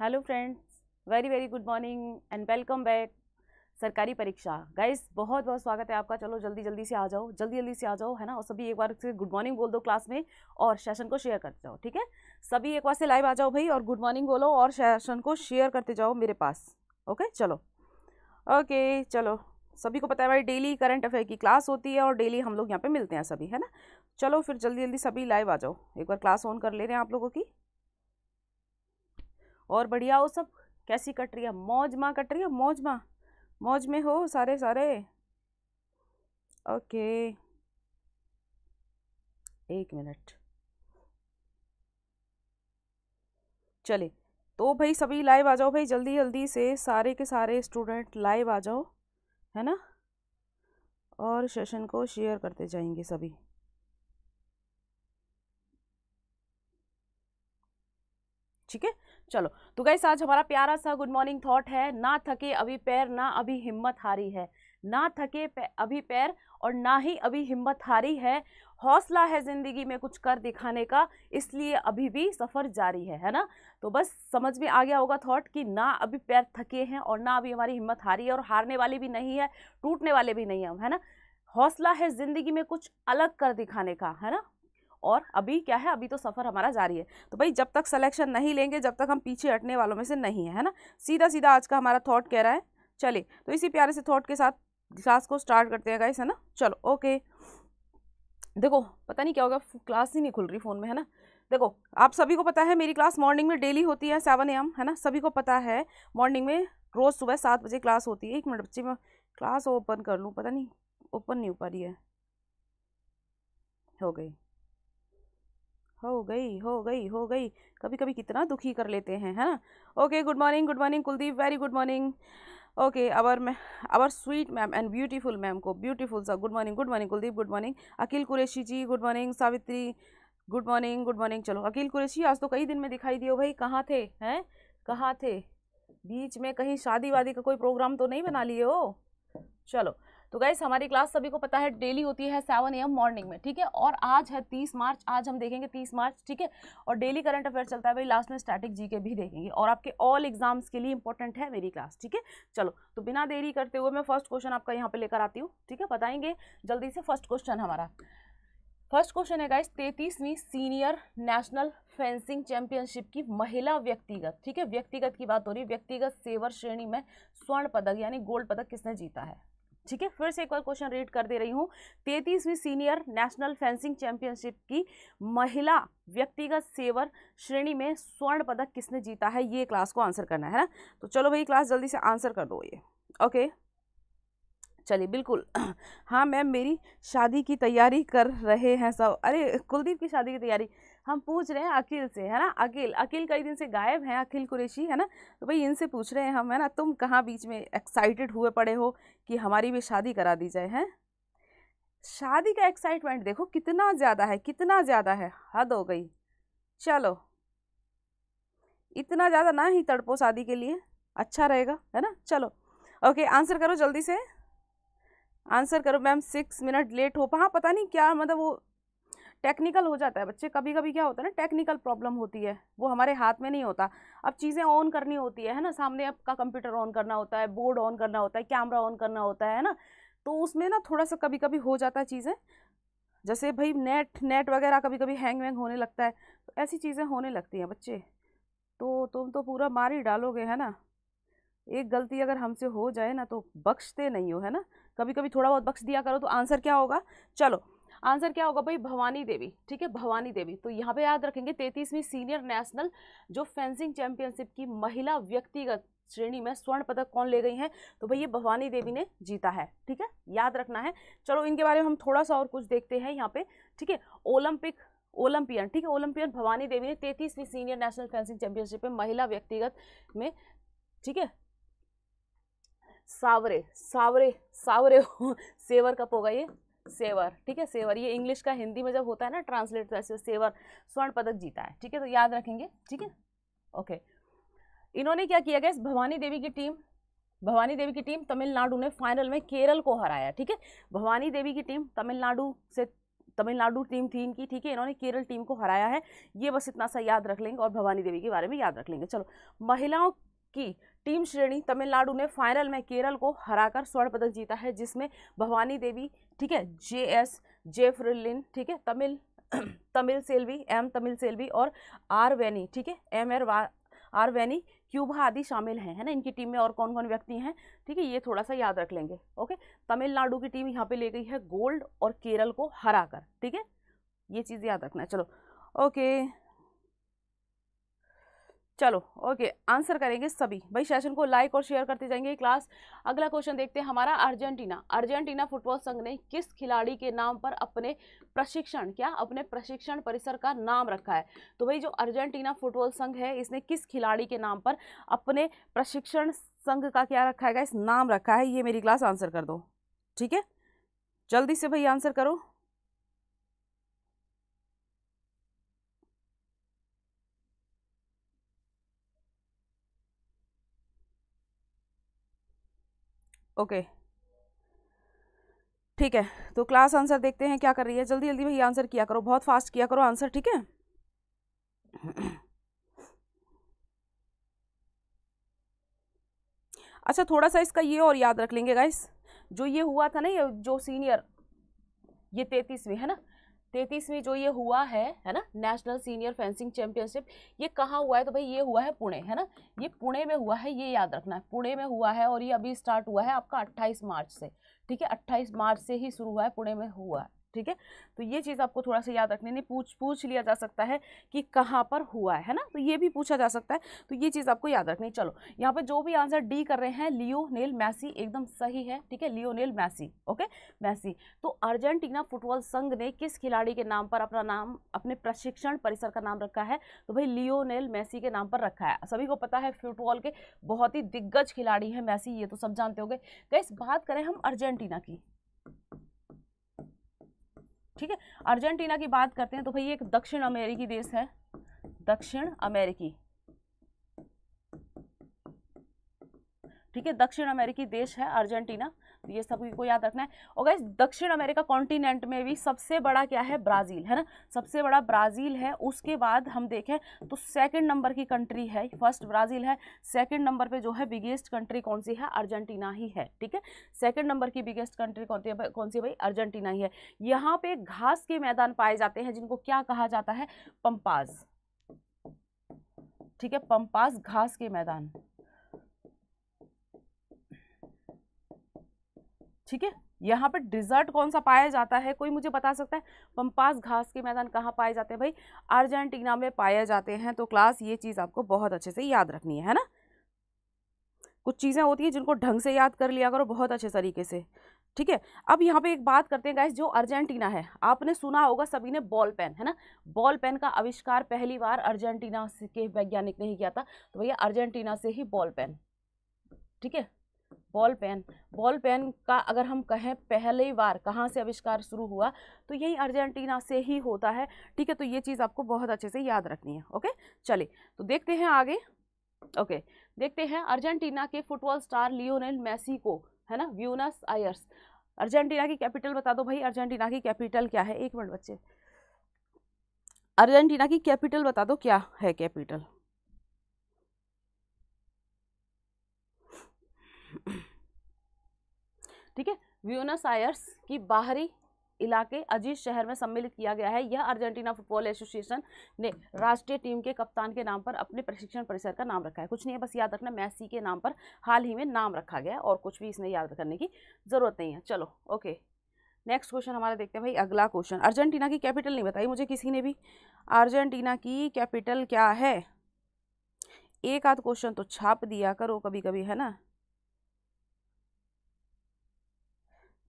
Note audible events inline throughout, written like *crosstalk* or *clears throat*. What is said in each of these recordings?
Hello friends very very good morning and welcome back Sarkari Pariksha guys बहुत बहुत स्वागत है आपका चलो जल्दी जल्दी से आ जाओ जल्दी जल्दी से आ जाओ है ना और सभी एक बार से गुड मॉर्निंग बोल दो क्लास में और सेशन को शेयर करते जाओ ठीक है सभी एक बार से लाइव आ जाओ भाई और गुड मॉर्निंग बोलो और सेशन को शेयर करते जाओ मेरे पास ओके चलो ओके चलो सभी को पता है भाई डेली करंट अफेयर की क्लास होती है और डेली हम लोग यहाँ पर मिलते हैं सभी है ना चलो फिर जल्दी जल्दी सभी लाइव आ जाओ एक बार क्लास ऑन कर ले रहे हैं आप लोगों की और बढ़िया हो सब कैसी कट रही है मौज माँ कट रही है मौज माँ मौज में हो सारे सारे ओके एक मिनट चले तो भाई सभी लाइव आ जाओ भाई जल्दी जल्दी से सारे के सारे स्टूडेंट लाइव आ जाओ है ना और सेशन को शेयर करते जाएंगे सभी ठीक है चलो तो गाइस आज हमारा प्यारा सा गुड मॉर्निंग थॉट है ना थके अभी पैर ना अभी हिम्मत हारी है ना थके अभी पैर और ना ही अभी हिम्मत हारी है हौसला है ज़िंदगी में कुछ कर दिखाने का इसलिए अभी भी सफ़र जारी है है ना तो बस समझ में आ गया होगा थॉट कि ना अभी पैर थके हैं और ना अभी हमारी हिम्मत हारी है और हारने वाले भी नहीं है टूटने वाले भी नहीं हम है ना हौसला है ज़िंदगी में कुछ अलग कर दिखाने का है ना और अभी क्या है अभी तो सफ़र हमारा जारी है तो भाई जब तक सलेक्शन नहीं लेंगे जब तक हम पीछे हटने वालों में से नहीं है है ना सीधा सीधा आज का हमारा थॉट कह रहा है चलिए तो इसी प्यारे से थॉट के साथ क्लास को स्टार्ट करते हैं गाइस है ना चलो ओके देखो पता नहीं क्या होगा क्लास ही नहीं खुल रही फ़ोन में है ना देखो आप सभी को पता है मेरी क्लास मॉर्निंग में डेली होती है सेवन एम है ना सभी को पता है मॉर्निंग में रोज़ सुबह सात बजे क्लास होती है एक मिनट बच्चे में क्लास ओपन कर लूँ पता नहीं ओपन नहीं हो पा रही है हो गई हो गई हो गई हो गई कभी कभी कितना दुखी कर लेते हैं है ना okay good morning good morning Kuldeep very good morning okay our ma'am our sweet ma'am and beautiful ma'am को ब्यूटीफुल सा good morning good morning Kuldeep good morning Akeel Qureshi ji good morning Savitri good morning good morning चलो अकील कुरेशी आज तो कई दिन में दिखाई दियो भाई कहाँ थे हैं कहाँ थे बीच में कहीं शादी वादी का कोई प्रोग्राम तो नहीं बना लिए हो चलो तो गाइज हमारी क्लास सभी को पता है डेली होती है सेवन एम मॉर्निंग में ठीक है और आज है तीस मार्च आज हम देखेंगे तीस मार्च ठीक है और डेली करंट अफेयर चलता है भाई लास्ट में स्टैटिक जी के भी देखेंगे और आपके ऑल एग्जाम्स के लिए इंपॉर्टेंट है मेरी क्लास ठीक है चलो तो बिना देरी करते हुए मैं फर्स्ट क्वेश्चन आपका यहाँ पे लेकर आती हूँ ठीक है बताएंगे जल्दी से फर्स्ट क्वेश्चन हमारा फर्स्ट क्वेश्चन है गाइस तैतीसवीं सीनियर नेशनल फेंसिंग चैंपियनशिप की महिला व्यक्तिगत ठीक है व्यक्तिगत की बात हो रही है व्यक्तिगत सेवर श्रेणी में स्वर्ण पदक यानी गोल्ड पदक किसने जीता है ठीक है फिर से एक बार क्वेश्चन रीड कर दे रही हूँ तैतीसवीं सीनियर नेशनल फेंसिंग चैंपियनशिप की महिला व्यक्तिगत सेवर श्रेणी में स्वर्ण पदक किसने जीता है ये क्लास को आंसर करना है ना तो चलो भाई क्लास जल्दी से आंसर कर दो ये ओके चलिए बिल्कुल *clears throat* हाँ मैम मेरी शादी की तैयारी कर रहे हैं सब अरे कुलदीप की शादी की तैयारी हम पूछ रहे हैं अकील से है ना अकील अकील कई दिन से गायब हैं अकील कुरेशी है ना तो भाई इनसे पूछ रहे हैं हम है ना तुम कहाँ बीच में एक्साइटेड हुए पड़े हो कि हमारी भी शादी करा दी जाए हैं शादी का एक्साइटमेंट देखो कितना ज़्यादा है कितना ज़्यादा है हद हो गई चलो इतना ज़्यादा ना ही तड़पो शादी के लिए अच्छा रहेगा है ना चलो ओके आंसर करो जल्दी से आंसर करो मैम सिक्स मिनट लेट हो हाँ पता नहीं क्या मतलब वो टेक्निकल हो जाता है बच्चे कभी कभी क्या होता है ना टेक्निकल प्रॉब्लम होती है वो हमारे हाथ में नहीं होता अब चीज़ें ऑन करनी होती है है ना सामने आपका कंप्यूटर ऑन करना होता है बोर्ड ऑन करना होता है कैमरा ऑन करना होता है ना तो उसमें ना थोड़ा सा कभी कभी हो जाता है चीज़ें जैसे भाई नेट नेट वगैरह कभी कभी हैंग वैंग होने लगता है तो ऐसी चीज़ें होने लगती हैं बच्चे तो तुम तो पूरा मार ही डालोगे है ना एक गलती अगर हमसे हो जाए ना तो बख्शते नहीं हो है ना कभी कभी थोड़ा बहुत बख्श दिया करो तो आंसर क्या होगा चलो आंसर क्या होगा भाई भवानी देवी ठीक है भवानी देवी तो यहाँ पे याद रखेंगे तैतीसवीं सीनियर नेशनल जो फेंसिंग चैंपियनशिप की महिला व्यक्तिगत श्रेणी में स्वर्ण पदक कौन ले गई हैं तो भाई ये भवानी देवी ने जीता है ठीक है याद रखना है चलो इनके बारे में हम थोड़ा सा और कुछ देखते हैं यहाँ पे ठीक है ओलंपिक ओलंपियन ठीक है ओलंपियन भवानी देवी ने तैतीसवीं सीनियर नेशनल फेंसिंग चैंपियनशिप में महिला व्यक्तिगत में ठीक है सावरे सावरे सावरे *laughs* सेवर कप होगा ये सेवर ठीक है सेवर ये इंग्लिश का हिंदी में जब होता है ना ट्रांसलेट तो ऐसे सेवर स्वर्ण पदक जीता है ठीक है तो याद रखेंगे ठीक है ओके इन्होंने क्या किया गया भवानी देवी की टीम भवानी देवी की टीम तमिलनाडु ने फाइनल में केरल को हराया ठीक है भवानी देवी की टीम तमिलनाडु से तमिलनाडु टीम थी इनकी ठीक है इन्होंने केरल टीम को हराया है ये बस इतना सा याद रख लेंगे और भवानी देवी के बारे में याद रख लेंगे चलो महिलाओं की टीम श्रेणी तमिलनाडु ने फाइनल में केरल को हराकर स्वर्ण पदक जीता है जिसमें भवानी देवी ठीक है जे एस जेफ्रिलिन ठीक है तमिल *clears throat* तमिल सेल्वी एम तमिल सेल्वी और आर वैनी ठीक है एम एर आर वैनी क्यूबा आदि शामिल हैं है ना इनकी टीम में और कौन कौन व्यक्ति हैं ठीक है ये थोड़ा सा याद रख लेंगे ओके तमिलनाडु की टीम यहाँ पे ले गई है गोल्ड और केरल को हरा कर ठीक है ये चीज़ याद रखना है चलो ओके चलो ओके आंसर करेंगे सभी भाई सेशन को लाइक और शेयर करते जाएंगे क्लास अगला क्वेश्चन देखते हैं हमारा अर्जेंटीना अर्जेंटीना फुटबॉल संघ ने किस खिलाड़ी के नाम पर अपने प्रशिक्षण क्या अपने प्रशिक्षण परिसर का नाम रखा है तो भाई जो अर्जेंटीना फुटबॉल संघ है इसने किस खिलाड़ी के नाम पर अपने प्रशिक्षण संघ का क्या रखा है इस नाम रखा है ये मेरी क्लास आंसर कर दो ठीक है जल्दी से भाई आंसर करो ओके ठीक है तो क्लास आंसर देखते हैं क्या कर रही है जल्दी जल्दी भाई आंसर किया करो बहुत फास्ट किया करो आंसर ठीक है अच्छा थोड़ा सा इसका ये और याद रख लेंगे गाइस जो ये हुआ था ना ये जो सीनियर ये तैतीसवीं है ना तैतीसवीं जो ये हुआ है है ना नेशनल सीनियर फेंसिंग चैंपियनशिप ये कहाँ हुआ है तो भाई ये हुआ है पुणे है ना ये पुणे में हुआ है ये याद रखना है पुणे में हुआ है और ये अभी स्टार्ट हुआ है आपका 28 मार्च से ठीक है 28 मार्च से ही शुरू हुआ है पुणे में हुआ है ठीक है तो ये चीज़ आपको थोड़ा सा याद रखने नहीं पूछ पूछ लिया जा सकता है कि कहाँ पर हुआ है ना तो ये भी पूछा जा सकता है तो ये चीज़ आपको याद रखनी चलो यहाँ पर जो भी आंसर डी कर रहे हैं लियोनेल मैसी एकदम सही है ठीक है लियोनेल मैसी ओके मैसी तो अर्जेंटीना फुटबॉल संघ ने किस खिलाड़ी के नाम पर अपना नाम अपने प्रशिक्षण परिसर का नाम रखा है तो भाई लियोनेल मैसी के नाम पर रखा है सभी को पता है फुटबॉल के बहुत ही दिग्गज खिलाड़ी हैं मैसी ये तो सब जानते होंगे गए बात करें हम अर्जेंटीना की ठीक है अर्जेंटीना की बात करते हैं तो भाई ये एक दक्षिण अमेरिकी देश है दक्षिण अमेरिकी ठीक है दक्षिण अमेरिकी देश है अर्जेंटीना ये सब को याद रखना है और गाइज दक्षिण अमेरिका कॉन्टिनेंट में भी सबसे बड़ा क्या है ब्राज़ील है ना सबसे बड़ा ब्राज़ील है उसके बाद हम देखें तो सेकेंड नंबर की कंट्री है फर्स्ट ब्राज़ील है सेकेंड नंबर पर जो है बिगेस्ट कंट्री कौन सी है अर्जेंटीना ही है ठीक है सेकेंड नंबर की बिगेस्ट कंट्री कौन सी है कौन सी भाई अर्जेंटीना ही है यहाँ पे घास के मैदान पाए जाते हैं जिनको क्या कहा जाता है पंपाज ठीक है पंपास घास के मैदान ठीक है यहाँ पर डिजर्ट कौन सा पाया जाता है कोई मुझे बता सकता है पम्पास घास के मैदान कहाँ पाए जाते हैं भाई अर्जेंटीना में पाए जाते हैं तो क्लास ये चीज़ आपको बहुत अच्छे से याद रखनी है, है ना कुछ चीज़ें होती हैं जिनको ढंग से याद कर लिया करो बहुत अच्छे तरीके से ठीक है अब यहाँ पे एक बात करते हैं गाइस जो अर्जेंटीना है आपने सुना होगा सभी ने बॉल पेन है ना बॉल पेन का आविष्कार पहली बार अर्जेंटीना के वैज्ञानिक ने ही किया था तो भैया अर्जेंटीना से ही बॉल पेन ठीक है बॉल पेन बॉल पेन का अगर हम कहें पहली बार कहाँ से आविष्कार शुरू हुआ तो यही अर्जेंटीना से ही होता है ठीक है तो ये चीज़ आपको बहुत अच्छे से याद रखनी है ओके चलिए तो देखते हैं आगे ओके देखते हैं अर्जेंटीना के फुटबॉल स्टार लियोनेल मेसी को है ना व्यूनस आयर्स अर्जेंटीना की कैपिटल बता दो भाई अर्जेंटीना की कैपिटल क्या है एक मिनट बच्चे अर्जेंटीना की कैपिटल बता दो क्या है कैपिटल ठीक है व्यूनस आयर्स की बाहरी इलाके अजीज शहर में सम्मिलित किया गया है यह अर्जेंटीना फुटबॉल एसोसिएशन ने राष्ट्रीय टीम के कप्तान के नाम पर अपने प्रशिक्षण परिसर का नाम रखा है कुछ नहीं है बस याद रखना मैसी के नाम पर हाल ही में नाम रखा गया और कुछ भी इसमें याद करने की ज़रूरत नहीं है चलो ओके नेक्स्ट क्वेश्चन हमारा देखते हैं भाई अगला क्वेश्चन अर्जेंटीना की कैपिटल नहीं बताई मुझे किसी ने भी अर्जेंटीना की कैपिटल क्या है एक आध क्वेश्चन तो छाप दिया करो कभी कभी है ना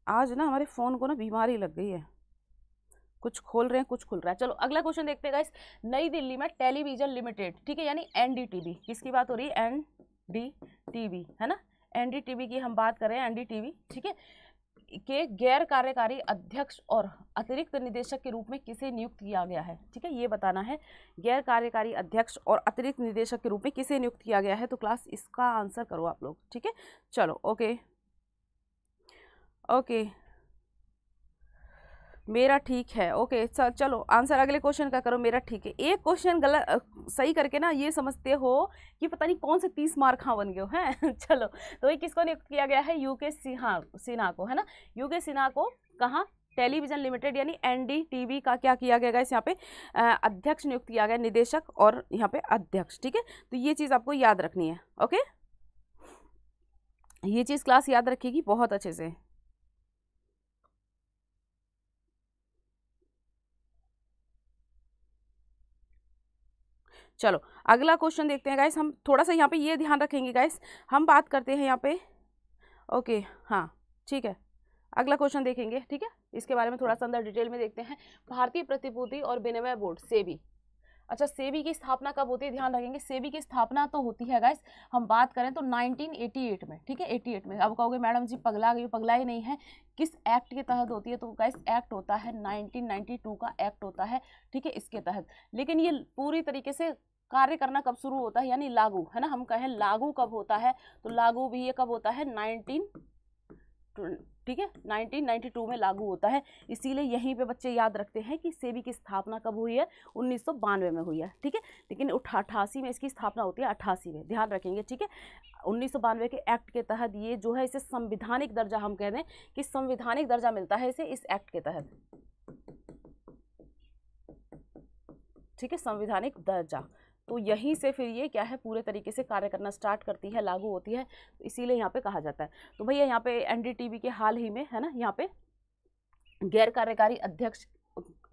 आज ना हमारे फ़ोन को ना बीमारी लग गई है कुछ खोल रहे हैं कुछ खुल रहा है चलो अगला क्वेश्चन देखते हैं गाइस नई दिल्ली में टेलीविजन लिमिटेड ठीक है यानी एनडीटीवी किसकी बात हो रही है एनडीटीवी है ना एनडीटीवी की हम बात कर रहे हैं एनडीटीवी ठीक है के गैर कार्यकारी अध्यक्ष और अतिरिक्त निदेशक के रूप में किसे नियुक्त किया गया है ठीक है ये बताना है गैर कार्यकारी अध्यक्ष और अतिरिक्त निदेशक के रूप में किसे नियुक्त किया गया है तो क्लास इसका आंसर करो आप लोग ठीक है चलो ओके ओके मेरा ठीक है ओके चलो आंसर अगले क्वेश्चन का करो मेरा ठीक है एक क्वेश्चन गलत सही करके ना ये समझते हो कि पता नहीं कौन से तीस मार्क हाँ बन गए हैं *laughs* चलो तो ये किसको नियुक्त किया गया है यू के सिन्हा सिन्हा को है ना यू के सिन्हा को कहाँ टेलीविजन लिमिटेड यानी एनडीटीवी का क्या किया गया इस यहाँ पे अध्यक्ष नियुक्त किया गया निदेशक और यहाँ पे अध्यक्ष ठीक है तो ये चीज़ आपको याद रखनी है ओके ये चीज़ क्लास याद रखेगी बहुत अच्छे से चलो अगला क्वेश्चन देखते हैं गाइस हम थोड़ा सा यहाँ पे ये ध्यान रखेंगे गाइस हम बात करते हैं यहाँ पे ओके हाँ ठीक है अगला क्वेश्चन देखेंगे ठीक है इसके बारे में थोड़ा सा अंदर डिटेल में देखते हैं भारतीय प्रतिभूति और विनिमय बोर्ड सेबी अच्छा सेबी की स्थापना कब होती है ध्यान रखेंगे सेबी की स्थापना तो होती है गाइस हम बात करें तो 1988 में ठीक है 88 में अब कहोगे मैडम जी पगला गई पगला ही नहीं है किस एक्ट के तहत होती है तो गाइस एक्ट होता है 1992 का एक्ट होता है ठीक है इसके तहत लेकिन ये पूरी तरीके से कार्य करना कब शुरू होता है यानी लागू है ना हम कहें लागू कब होता है तो लागू भी ये कब होता है नाइनटीन ठीक है 1992 में लागू होता है इसीलिए यहीं पे बच्चे याद रखते हैं कि सेबी की स्थापना कब हुई है उन्नीस में हुई है ठीक है लेकिन अठासी में इसकी स्थापना होती है अठासी में ध्यान रखेंगे ठीक है उन्नीस के एक्ट के तहत ये जो है इसे संविधानिक दर्जा हम कह दें कि संविधानिक दर्जा मिलता है इसे इस एक्ट के तहत ठीक है संविधानिक दर्जा तो यहीं से फिर ये क्या है पूरे तरीके से कार्य करना स्टार्ट करती है लागू होती है तो इसीलिए यहाँ पे कहा जाता है तो भैया यहाँ पे एनडीटीवी के हाल ही में है ना यहाँ पे गैर कार्यकारी अध्यक्ष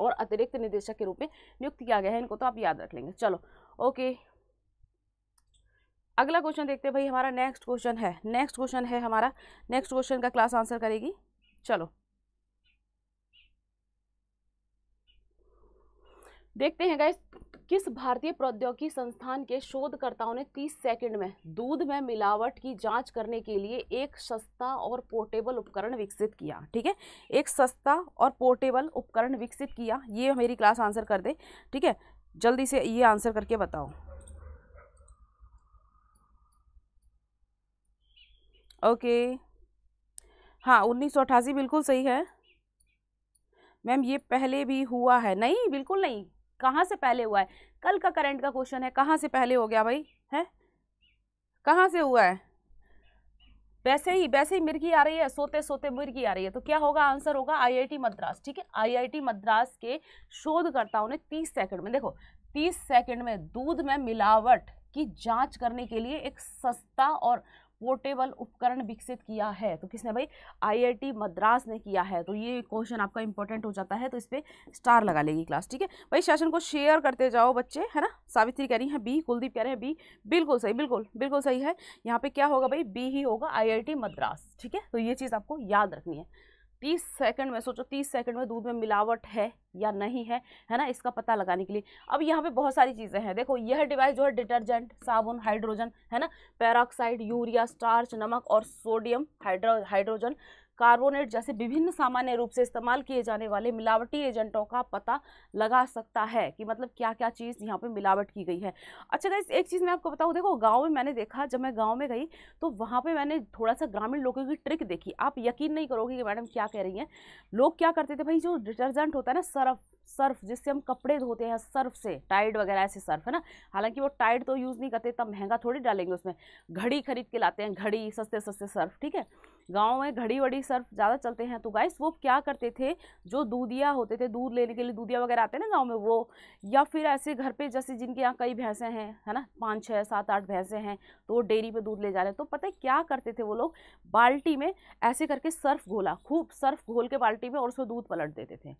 और अतिरिक्त निदेशक के रूप में नियुक्त किया गया है इनको तो आप याद रख लेंगे चलो ओके अगला क्वेश्चन देखते हैं भाई हमारा नेक्स्ट क्वेश्चन है नेक्स्ट क्वेश्चन है हमारा नेक्स्ट क्वेश्चन का क्लास आंसर करेगी चलो देखते हैं गैस किस भारतीय प्रौद्योगिकी संस्थान के शोधकर्ताओं ने 30 सेकंड में दूध में मिलावट की जांच करने के लिए एक सस्ता और पोर्टेबल उपकरण विकसित किया ठीक है एक सस्ता और पोर्टेबल उपकरण विकसित किया ये मेरी क्लास आंसर कर दे ठीक है जल्दी से ये आंसर करके बताओ ओके हाँ उन्नीस बिल्कुल सही है मैम ये पहले भी हुआ है नहीं बिल्कुल नहीं कहाँ से पहले हुआ है कल का करंट का क्वेश्चन है कहाँ से पहले हो गया भाई है कहाँ से हुआ है वैसे ही वैसे ही मिर्गी आ रही है सोते सोते मिर्गी आ रही है तो क्या होगा आंसर होगा आईआईटी मद्रास ठीक है आईआईटी मद्रास के शोधकर्ताओं ने 30 सेकंड में देखो 30 सेकंड में दूध में मिलावट की जांच करने के लिए एक सस्ता और पोर्टेबल उपकरण विकसित किया है तो किसने भाई आईआईटी मद्रास ने किया है तो ये क्वेश्चन आपका इंपॉर्टेंट हो जाता है तो इस पर स्टार लगा लेगी क्लास ठीक है भाई सेशन को शेयर करते जाओ बच्चे है ना सावित्री कह रही है बी कुलदीप कह रहे हैं बी बिल्कुल सही बिल्कुल बिल्कुल सही है यहाँ पे क्या होगा भाई बी ही होगा आई मद्रास ठीक है तो ये चीज़ आपको याद रखनी है तीस सेकंड में सोचो तीस सेकंड में दूध में मिलावट है या नहीं है है ना इसका पता लगाने के लिए अब यहाँ पे बहुत सारी चीज़ें हैं देखो यह डिवाइस जो है डिटर्जेंट साबुन हाइड्रोजन है ना पैराक्साइड यूरिया स्टार्च नमक और सोडियम हाइड्रो हाइड्रोजन कार्बोनेट जैसे विभिन्न सामान्य रूप से इस्तेमाल किए जाने वाले मिलावटी एजेंटों का पता लगा सकता है कि मतलब क्या क्या चीज़ यहाँ पर मिलावट की गई है अच्छा गाइस एक चीज़ मैं आपको बताऊँ देखो गाँव में मैंने देखा जब मैं गाँव में गई तो वहाँ पर मैंने थोड़ा सा ग्रामीण लोगों की ट्रिक देखी आप यकीन नहीं करोगे कि मैडम क्या कह रही हैं लोग क्या करते थे भाई जो डिटर्जेंट होता है ना सर्फ सर्फ जिससे हम कपड़े धोते हैं सर्फ से टाइड वगैरह ऐसे सर्फ है ना हालांकि वो टाइड तो यूज़ नहीं करते तब महंगा थोड़ी डालेंगे उसमें घड़ी खरीद के लाते हैं घड़ी सस्ते सस्ते सर्फ ठीक है गाँव में घड़ी वड़ी सर्फ ज़्यादा चलते हैं तो गाइस वो क्या करते थे जो दूधिया होते थे दूध लेने के लिए दूधिया वगैरह आते हैं ना गाँव में वो या फिर ऐसे घर पर जैसे जिनके यहाँ कई भैंसें हैं है ना पाँच छः सात आठ भैंसें हैं तो वो डेयरी पर दूध ले जा रहे हैं तो पता है क्या करते थे वो लोग बाल्टी में ऐसे करके सर्फ घोला खूब सर्फ घोल के बाल्टी में और उसमें दूध पलट देते थे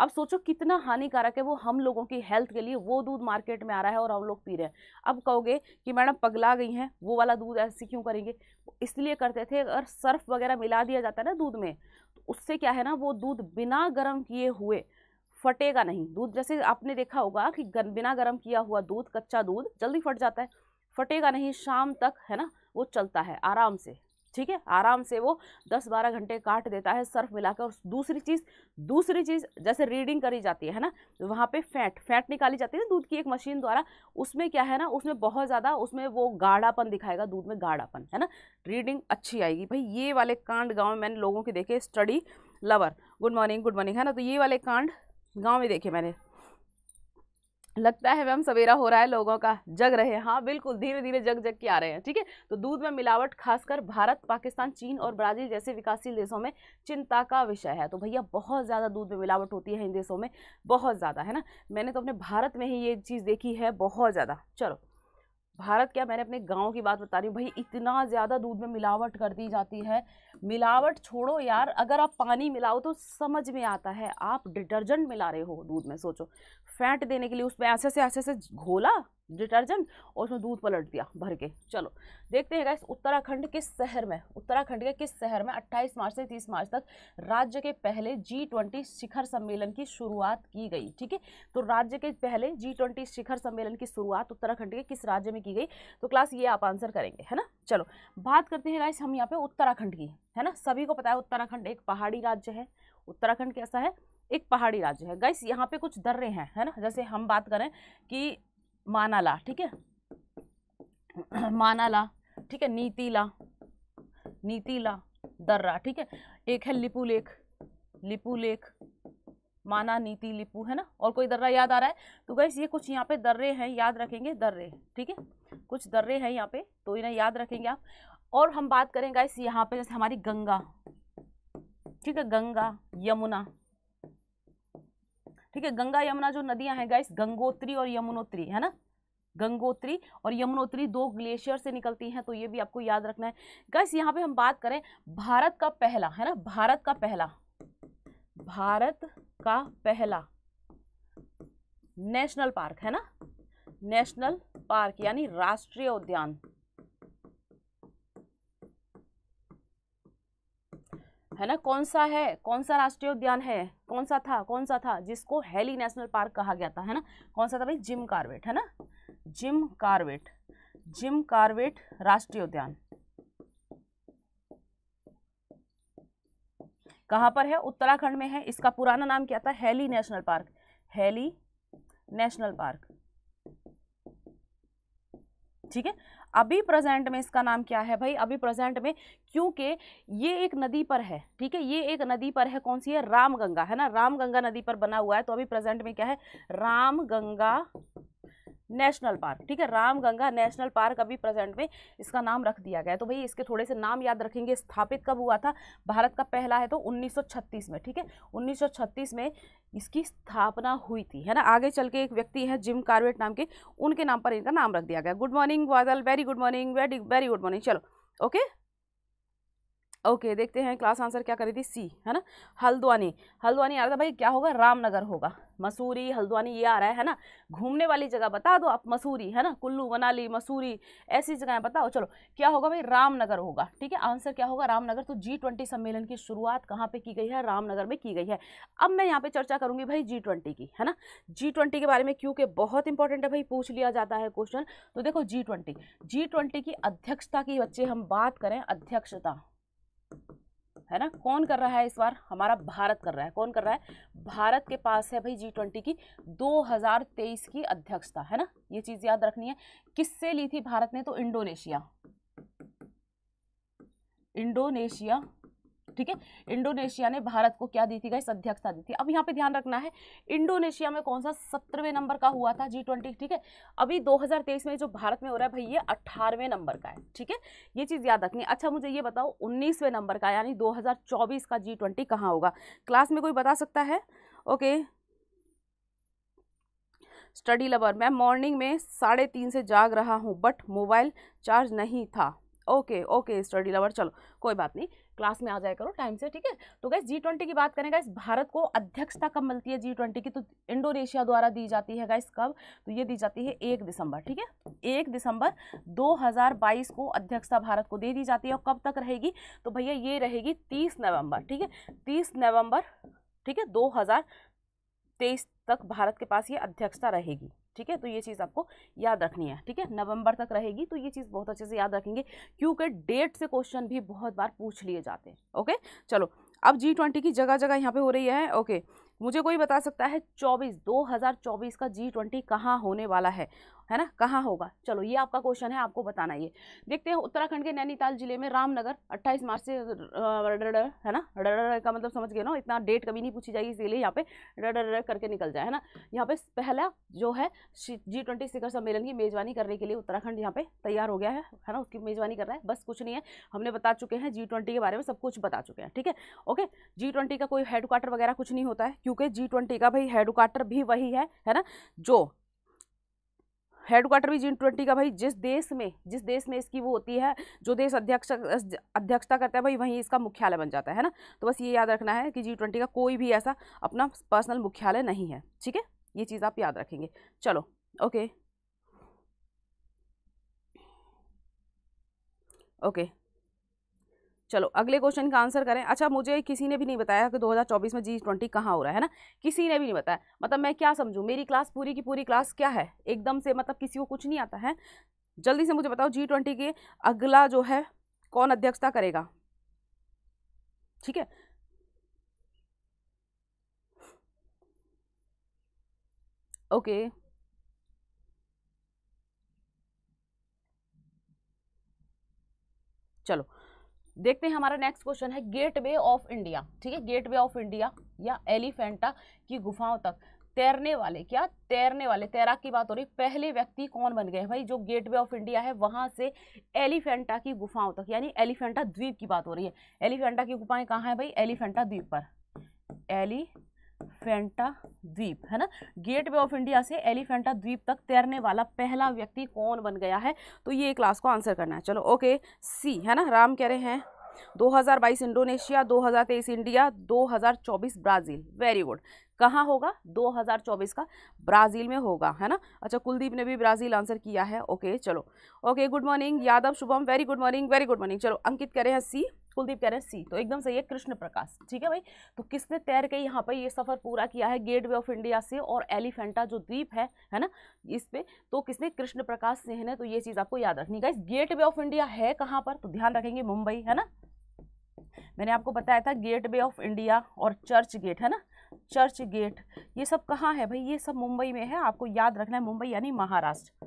अब सोचो कितना हानिकारक है वो हम लोगों की हेल्थ के लिए वो दूध मार्केट में आ रहा है और हम लोग पी रहे हैं अब कहोगे कि मैडम पगला गई हैं वो वाला दूध ऐसे क्यों करेंगे इसलिए करते थे अगर सर्फ वगैरह मिला दिया जाता है ना दूध में तो उससे क्या है ना वो दूध बिना गर्म किए हुए फटेगा नहीं दूध जैसे आपने देखा होगा कि बिना गर्म किया हुआ दूध कच्चा दूध जल्दी फट जाता है फटेगा नहीं शाम तक है ना वो चलता है आराम से ठीक है आराम से वो दस बारह घंटे काट देता है सर्फ मिलाकर और दूसरी चीज़ दूसरी चीज़ जैसे रीडिंग करी जाती है ना तो वहाँ पे फैट फैट निकाली जाती है ना दूध की एक मशीन द्वारा उसमें क्या है ना उसमें बहुत ज़्यादा उसमें वो गाढ़ापन दिखाएगा दूध में गाढ़ापन है ना रीडिंग अच्छी आएगी भाई ये वाले कांड गाँव में मैंने लोगों के देखे study lover good morning good morning है ना तो ये वाले कांड गाँव में देखे मैंने लगता है मैम सवेरा हो रहा है लोगों का जग रहे हैं हाँ बिल्कुल धीरे धीरे जग जग के आ रहे हैं ठीक है तो दूध में मिलावट खासकर भारत पाकिस्तान चीन और ब्राज़ील जैसे विकासशील देशों में चिंता का विषय है तो भैया बहुत ज़्यादा दूध में मिलावट होती है इन देशों में बहुत ज़्यादा है ना मैंने तो अपने भारत में ही ये चीज़ देखी है बहुत ज़्यादा चलो भारत क्या मैंने अपने गांव की बात बता रही हूँ भाई इतना ज़्यादा दूध में मिलावट कर दी जाती है मिलावट छोड़ो यार अगर आप पानी मिलाओ तो समझ में आता है आप डिटर्जेंट मिला रहे हो दूध में सोचो फैट देने के लिए उसमें ऐसे से ऐसे से घोला डिटर्जेंट और उसमें दूध पलट दिया भर के चलो देखते हैं गाइस उत्तराखंड किस शहर में उत्तराखंड के किस शहर में 28 मार्च से 30 मार्च तक राज्य के पहले जी ट्वेंटी शिखर सम्मेलन की शुरुआत की गई ठीक है तो राज्य के पहले जी ट्वेंटी शिखर सम्मेलन की शुरुआत उत्तराखंड के किस राज्य में की गई तो क्लास ये आप आंसर करेंगे है ना चलो बात करते हैं गाइस हम यहाँ पे उत्तराखंड की है ना सभी को पता है उत्तराखंड एक पहाड़ी राज्य है उत्तराखंड कैसा है एक पहाड़ी राज्य है गाइस यहाँ पे कुछ दर्रे हैं है ना जैसे हम बात करें कि मानाला ठीक है *clears throat* मानाला ठीक है नीतिला नीतिला दर्रा ठीक है एक है लिपू लेख लिपू लेख माना नीति लिपू है ना और कोई दर्रा याद आ रहा है तो गैस ये कुछ यहाँ पे दर्रे हैं याद रखेंगे दर्रे ठीक है कुछ दर्रे हैं यहाँ पे तो इन्हें याद रखेंगे आप और हम बात करें गैस यहाँ पे जैसे हमारी गंगा ठीक है गंगा यमुना ठीक है गंगा यमुना जो नदियां हैं गाइस गंगोत्री और यमुनोत्री है ना गंगोत्री और यमुनोत्री दो ग्लेशियर से निकलती हैं तो ये भी आपको याद रखना है गाइस यहाँ पे हम बात करें भारत का पहला है ना भारत का पहला भारत का पहला नेशनल पार्क है ना नेशनल पार्क यानी राष्ट्रीय उद्यान है ना कौन सा है कौन सा राष्ट्रीय उद्यान है कौन सा था कौन सा था जिसको हेली नेशनल पार्क कहा गया था है ना कौन सा था भाई जिम कार्वेट है ना जिम कार्वेट जिम कार्वेट राष्ट्रीय उद्यान कहाँ पर है उत्तराखंड में है इसका पुराना नाम क्या था Hailey national park Hailey national park ठीक है अभी प्रेजेंट में इसका नाम क्या है भाई अभी प्रेजेंट में क्योंकि ये एक नदी पर है ठीक है ये एक नदी पर है कौन सी है रामगंगा है ना रामगंगा नदी पर बना हुआ है तो अभी प्रेजेंट में क्या है रामगंगा नेशनल पार्क ठीक है रामगंगा नेशनल पार्क अभी प्रेजेंट में इसका नाम रख दिया गया है तो भाई इसके थोड़े से नाम याद रखेंगे स्थापित कब हुआ था भारत का पहला है तो 1936 में ठीक है 1936 में इसकी स्थापना हुई थी है ना आगे चल के एक व्यक्ति है जिम कार्वेट नाम के उनके नाम पर इनका नाम रख दिया गया good morning Badal very good morning very very good morning चलो ओके ओके okay, देखते हैं क्लास आंसर क्या करी थी सी है ना हल्द्वानी हल्द्वानी आ रहा था भाई क्या होगा रामनगर होगा मसूरी हल्द्वानी ये आ रहा है है ना घूमने वाली जगह बता दो आप मसूरी है ना कुल्लू मनाली मसूरी ऐसी जगह बताओ चलो क्या होगा भाई रामनगर होगा ठीक है आंसर क्या होगा रामनगर तो जी ट्वेंटी सम्मेलन की शुरुआत कहाँ पर की गई है रामनगर में की गई है अब मैं यहाँ पर चर्चा करूंगी भाई जी ट्वेंटी की है ना जी ट्वेंटी के बारे में क्योंकि बहुत इंपॉर्टेंट है भाई पूछ लिया जाता है क्वेश्चन तो देखो जी ट्वेंटी जी ट्वेंटी की अध्यक्षता की बच्चे हम बात करें अध्यक्षता है ना कौन कर रहा है इस बार हमारा भारत कर रहा है कौन कर रहा है भारत के पास है भाई जी ट्वेंटी की 2023 की अध्यक्षता है ना ये चीज़ याद रखनी है किससे ली थी भारत ने तो इंडोनेशिया इंडोनेशिया ठीक है इंडोनेशिया ने भारत को क्या दी थी गई अध्यक्षता दी थी अब यहाँ पे ध्यान रखना है इंडोनेशिया में कौन सा सत्रहवें नंबर का हुआ था जी ट्वेंटी ठीक है अभी दो में जो भारत में हो रहा है भाई ये अट्ठारहवें नंबर का है ठीक है ये चीज़ याद रखनी अच्छा मुझे ये बताओ उन्नीसवें नंबर का यानी दो का जी ट्वेंटी कहाँ होगा क्लास में कोई बता सकता है ओके स्टडी लवर मैं मॉर्निंग में साढ़े तीन से जाग रहा हूँ बट मोबाइल चार्ज नहीं था ओके ओके स्टडी लवर चलो कोई बात नहीं क्लास में आ जाया करो टाइम से ठीक है तो गैस जी ट्वेंटी की बात करें गैस भारत को अध्यक्षता कब मिलती है जी ट्वेंटी की तो इंडोनेशिया द्वारा दी जाती है गैस कब तो ये दी जाती है एक दिसंबर ठीक है एक दिसंबर 2022 को अध्यक्षता भारत को दे दी जाती है और कब तक रहेगी तो भैया ये रहेगी तीस नवम्बर ठीक है तीस नवम्बर ठीक है दो तेईस तक भारत के पास ये अध्यक्षता रहेगी ठीक है तो ये चीज़ आपको याद रखनी है ठीक है नवंबर तक रहेगी तो ये चीज़ बहुत अच्छे से याद रखेंगे क्योंकि डेट से क्वेश्चन भी बहुत बार पूछ लिए जाते हैं ओके चलो अब जी ट्वेंटी की जगह जगह यहाँ पे हो रही है ओके मुझे कोई बता सकता है चौबीस दो हज़ार चौबीस का जी ट्वेंटी कहाँ होने वाला है है ना कहाँ होगा चलो ये आपका क्वेश्चन है आपको बताना ये देखते हैं उत्तराखंड के नैनीताल जिले में रामनगर 28 मार्च से रडर है ना डर का मतलब समझ गए ना इतना डेट कभी नहीं पूछी जाएगी इसीलिए यहाँ पे डर करके निकल जाए है ना यहाँ पे पहला जो है जी ट्वेंटी शिखर सम्मेलन की मेजबानी करने के लिए उत्तराखंड यहाँ पे तैयार हो गया है है ना उसकी मेजबानी कर रहा है बस कुछ नहीं है हमने बता चुके हैं जी ट्वेंटी के बारे में सब कुछ बता चुके हैं ठीक है ओके जी ट्वेंटी का कोई हेड क्वार्टर वगैरह कुछ नहीं होता है क्योंकि जी ट्वेंटी का भाई हेडक्वार्टर भी वही है है ना जो हेडक्वार्टर भी जी ट्वेंटी का भाई जिस देश में जिस देश में इसकी वो होती है जो देश अध्यक्ष अध्यक्षता करता है भाई वहीं इसका मुख्यालय बन जाता है ना तो बस ये याद रखना है कि जी ट्वेंटी का कोई भी ऐसा अपना पर्सनल मुख्यालय नहीं है ठीक है ये चीज़ आप याद रखेंगे चलो ओके ओके चलो अगले क्वेश्चन का आंसर करें अच्छा मुझे किसी ने भी नहीं बताया कि 2024 में जी ट्वेंटी कहाँ हो रहा है ना किसी ने भी नहीं बताया मतलब मैं क्या समझूँ मेरी क्लास पूरी की पूरी क्लास क्या है एकदम से मतलब किसी को कुछ नहीं आता है जल्दी से मुझे बताओ जी ट्वेंटी के अगला जो है कौन अध्यक्षता करेगा ठीक है ओके चलो देखते हैं हमारा नेक्स्ट क्वेश्चन है गेटवे ऑफ इंडिया ठीक है गेटवे ऑफ इंडिया या एलिफेंटा की गुफाओं तक तैरने वाले क्या तैरने वाले तैराक की बात हो रही पहले व्यक्ति कौन बन गए भाई जो गेटवे ऑफ इंडिया है वहाँ से एलिफेंटा की गुफाओं तक यानी एलिफेंटा द्वीप की बात हो रही है एलिफेंटा की गुफाएं कहाँ हैं भाई एलिफेंटा द्वीप पर एली एलिफेंटा द्वीप है ना गेट वे ऑफ इंडिया से एलिफेंटा द्वीप तक तैरने वाला पहला व्यक्ति कौन बन गया है तो ये क्लास को आंसर करना है चलो ओके सी है ना राम कह रहे हैं 2022 Indonesia 2023 India 2024 Brazil very good कहाँ होगा 2024 का ब्राज़ील में होगा है ना अच्छा कुलदीप ने भी ब्राज़ील आंसर किया है ओके चलो okay good morning Yadav Shubham very good morning very good morning चलो अंकित कह रहे हैं सी कुलदीप कह रहे हैं सी तो एकदम सही है कृष्ण प्रकाश ठीक है भाई तो किसने तैर के यहाँ पर ये सफ़र पूरा किया है गेटवे ऑफ इंडिया से और एलिफेंटा जो द्वीप है है ना इस पे तो किसने कृष्ण प्रकाश सिंह ने तो ये चीज़ आपको याद रखनी का गेटवे ऑफ इंडिया है कहाँ पर तो ध्यान रखेंगे मुंबई है ना मैंने आपको बताया था गेटवे ऑफ इंडिया और चर्च गेट है ना चर्च गेट ये सब कहाँ है भाई ये सब मुंबई में है आपको याद रखना है मुंबई यानी महाराष्ट्र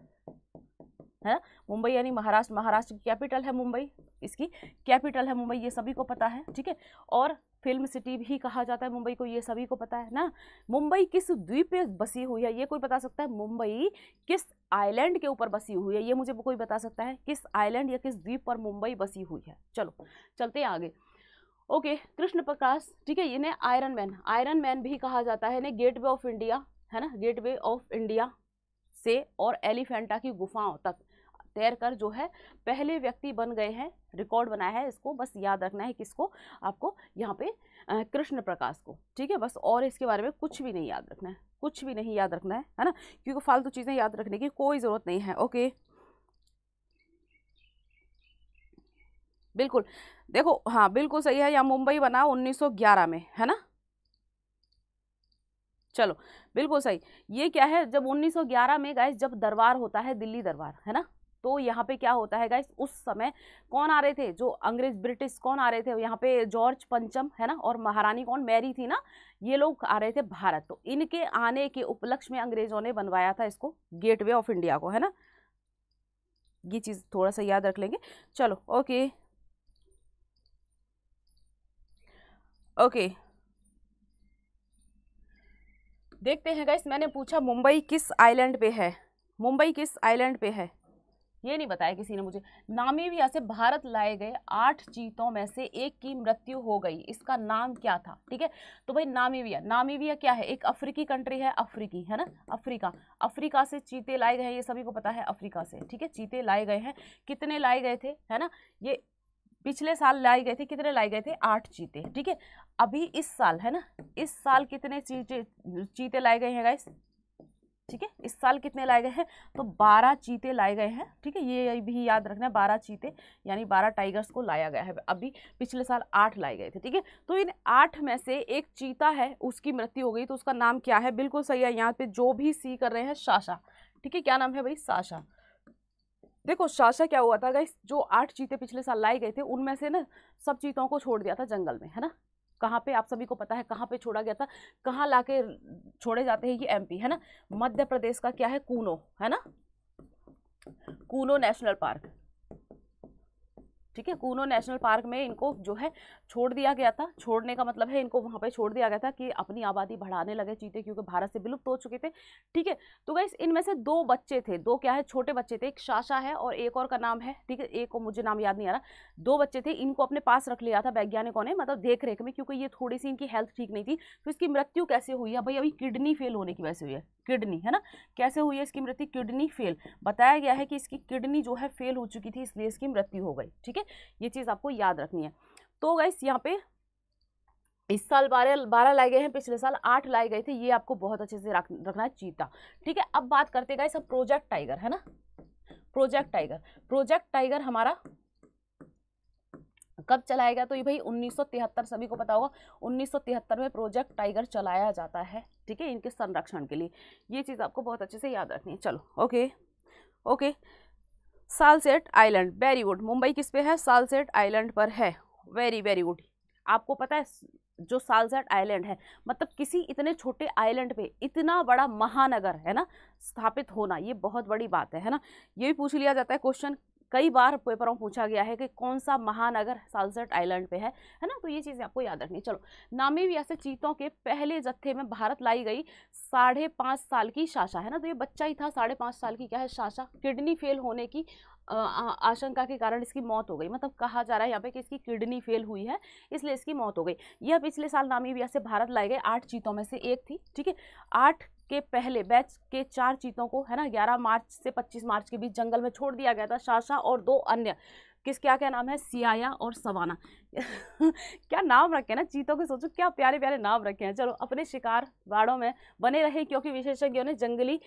है ना मुंबई यानी महाराष्ट्र महाराष्ट्र की कैपिटल है मुंबई इसकी कैपिटल है मुंबई ये सभी को पता है ठीक है और फिल्म सिटी भी कहा जाता है मुंबई को ये सभी को पता है ना मुंबई किस द्वीप पे बसी हुई है ये कोई बता सकता है मुंबई किस आइलैंड के ऊपर बसी हुई है ये मुझे कोई बता सकता है किस आइलैंड या किस द्वीप पर मुंबई बसी हुई है चलो चलते हैं आगे ओके कृष्ण प्रकाश ठीक है इन्हें आयरन मैन आयरन मैन भी कहा जाता है इन्हें गेट ऑफ इंडिया है ना गेट ऑफ इंडिया से और एलिफेंटा की गुफाओं तक तैर कर जो है पहले व्यक्ति बन गए हैं रिकॉर्ड बनाया है इसको बस याद रखना है किसको आपको यहाँ पे कृष्ण प्रकाश को ठीक है बस और इसके बारे में कुछ भी नहीं याद रखना है कुछ भी नहीं याद रखना है है ना क्योंकि फालतू चीज़ें याद रखने की कोई ज़रूरत नहीं है ओके बिल्कुल देखो हाँ बिल्कुल सही है यहाँ मुंबई बना 1911 में है ना चलो बिल्कुल सही ये क्या है जब 1911 में गए जब दरबार होता है दिल्ली दरबार है ना तो यहाँ पे क्या होता है गाइस उस समय कौन आ रहे थे जो अंग्रेज ब्रिटिश कौन आ रहे थे यहाँ पे जॉर्ज पंचम है ना और महारानी कौन मैरी थी ना ये लोग आ रहे थे भारत तो इनके आने के उपलक्ष्य में अंग्रेजों ने बनवाया था इसको गेटवे ऑफ इंडिया को है ना ये चीज़ थोड़ा सा याद रख लेंगे चलो ओके ओके देखते हैं गाइस मैंने पूछा मुंबई किस आइलैंड पे है मुंबई किस आइलैंड पे है ये नहीं बताया किसी ने मुझे नामीबिया से भारत लाए गए आठ चीतों में से एक की मृत्यु हो गई इसका नाम क्या था ठीक है तो भाई नामीबिया नामीबिया क्या है एक अफ्रीकी कंट्री है अफ्रीकी है ना अफ्रीका अफ्रीका से चीते लाए गए हैं ये सभी को पता है अफ्रीका से ठीक है चीते लाए गए हैं कितने लाए गए थे है ना ये पिछले साल लाए गए थे कितने लाए गए थे आठ चीते ठीक है अभी इस साल है ना इस साल कितने चीते चीते लाए गए हैं गाइस ठीक है इस साल कितने लाए गए हैं तो बारह चीते लाए गए हैं ठीक है ये भी याद रखना है बारह चीते यानी बारह टाइगर्स को लाया गया है अभी पिछले साल आठ लाए गए थे ठीक है तो इन आठ में से एक चीता है उसकी मृत्यु हो गई तो उसका नाम क्या है बिल्कुल सही है यहाँ पे जो भी सी कर रहे हैं साशा ठीक है क्या नाम है भाई साशा देखो शाशा क्या हुआ था गाइस जो आठ चीते पिछले साल लाए गए थे उनमें से ना सब चीतों को छोड़ दिया था जंगल में है ना कहाँ पे आप सभी को पता है कहाँ पे छोड़ा गया था कहाँ ला के छोड़े जाते हैं ये एमपी है ना मध्य प्रदेश का क्या है कूनो है ना कूनो नेशनल पार्क ठीक है कूनो नेशनल पार्क में इनको जो है छोड़ दिया गया था छोड़ने का मतलब है इनको वहाँ पे छोड़ दिया गया था कि अपनी आबादी बढ़ाने लगे चीते क्योंकि भारत से विलुप्त हो चुके थे ठीक है तो गई इनमें से दो बच्चे थे दो क्या है छोटे बच्चे थे एक शाशा है और एक और का नाम है ठीक है एक को मुझे नाम याद नहीं आ रहा दो बच्चे थे इनको अपने पास रख लिया था वैज्ञानिकों ने मतलब देख रेख में क्योंकि ये थोड़ी सी इनकी हेल्थ ठीक नहीं थी तो इसकी मृत्यु कैसे हुई है भाई अभी किडनी फेल होने की वजह से हुई है किडनी है ना कैसे हुई है इसकी मृत्यु किडनी फेल बताया गया है कि इसकी किडनी जो है फेल हो चुकी थी इसलिए इसकी मृत्यु हो गई ठीक है है ये चीज़ आपको याद रखनी है तो गाइस यहाँ पे इस साल बारह बारह लाए गए हैं पिछले साल आठ लाए गए थे ये आपको बहुत अच्छे से रख, रखना है चीता ठीक है अब बात करते गाइस अब प्रोजेक्ट टाइगर है ना प्रोजेक्ट टाइगर प्रोजेक्ट टाइगर हमारा कब चलाया गया तो ये भाई 1973 सभी को पता होगा 1973 में प्रोजेक्ट टाइगर चलाया जाता है ठीक है इनके संरक्षण के लिए ये चीज़ आपको बहुत अच्छे से याद रखनी है चलो okay okay Salsette island very good Mumbai किस पे है सालसेट आइलैंड पर है वेरी वेरी गुड आपको पता है जो सालसेट आइलैंड है मतलब किसी इतने छोटे आइलैंड पे इतना बड़ा महानगर है ना स्थापित होना ये बहुत बड़ी बात है है ना ये भी पूछ लिया जाता है क्वेश्चन कई बार पेपरों पूछा गया है कि कौन सा महानगर सालसट आइलैंड पे है है ना तो ये चीज़ें आपको याद रखनी चलो नामीबिया से चीतों के पहले जत्थे में भारत लाई गई साढ़े पाँच साल की शाशा है ना तो ये बच्चा ही था साढ़े पाँच साल की क्या है शाशा किडनी फेल होने की आशंका के कारण इसकी मौत हो गई मतलब कहा जा रहा है यहाँ पे कि इसकी किडनी फेल हुई है इसलिए इसकी मौत हो गई यह पिछले साल नामीबिया से भारत लाए गए आठ चीतों में से एक थी ठीक है आठ के पहले बैच के चार चीतों को है ना 11 मार्च से 25 मार्च के बीच जंगल में छोड़ दिया गया था शाशा और दो अन्य किस क्या क्या नाम है सियाया और सवाना *laughs* क्या नाम रखे ना चीतों के सोचो क्या प्यारे प्यारे नाम रखे हैं चलो अपने शिकार बाड़ों में बने रहे क्योंकि विशेषज्ञों ने जंगली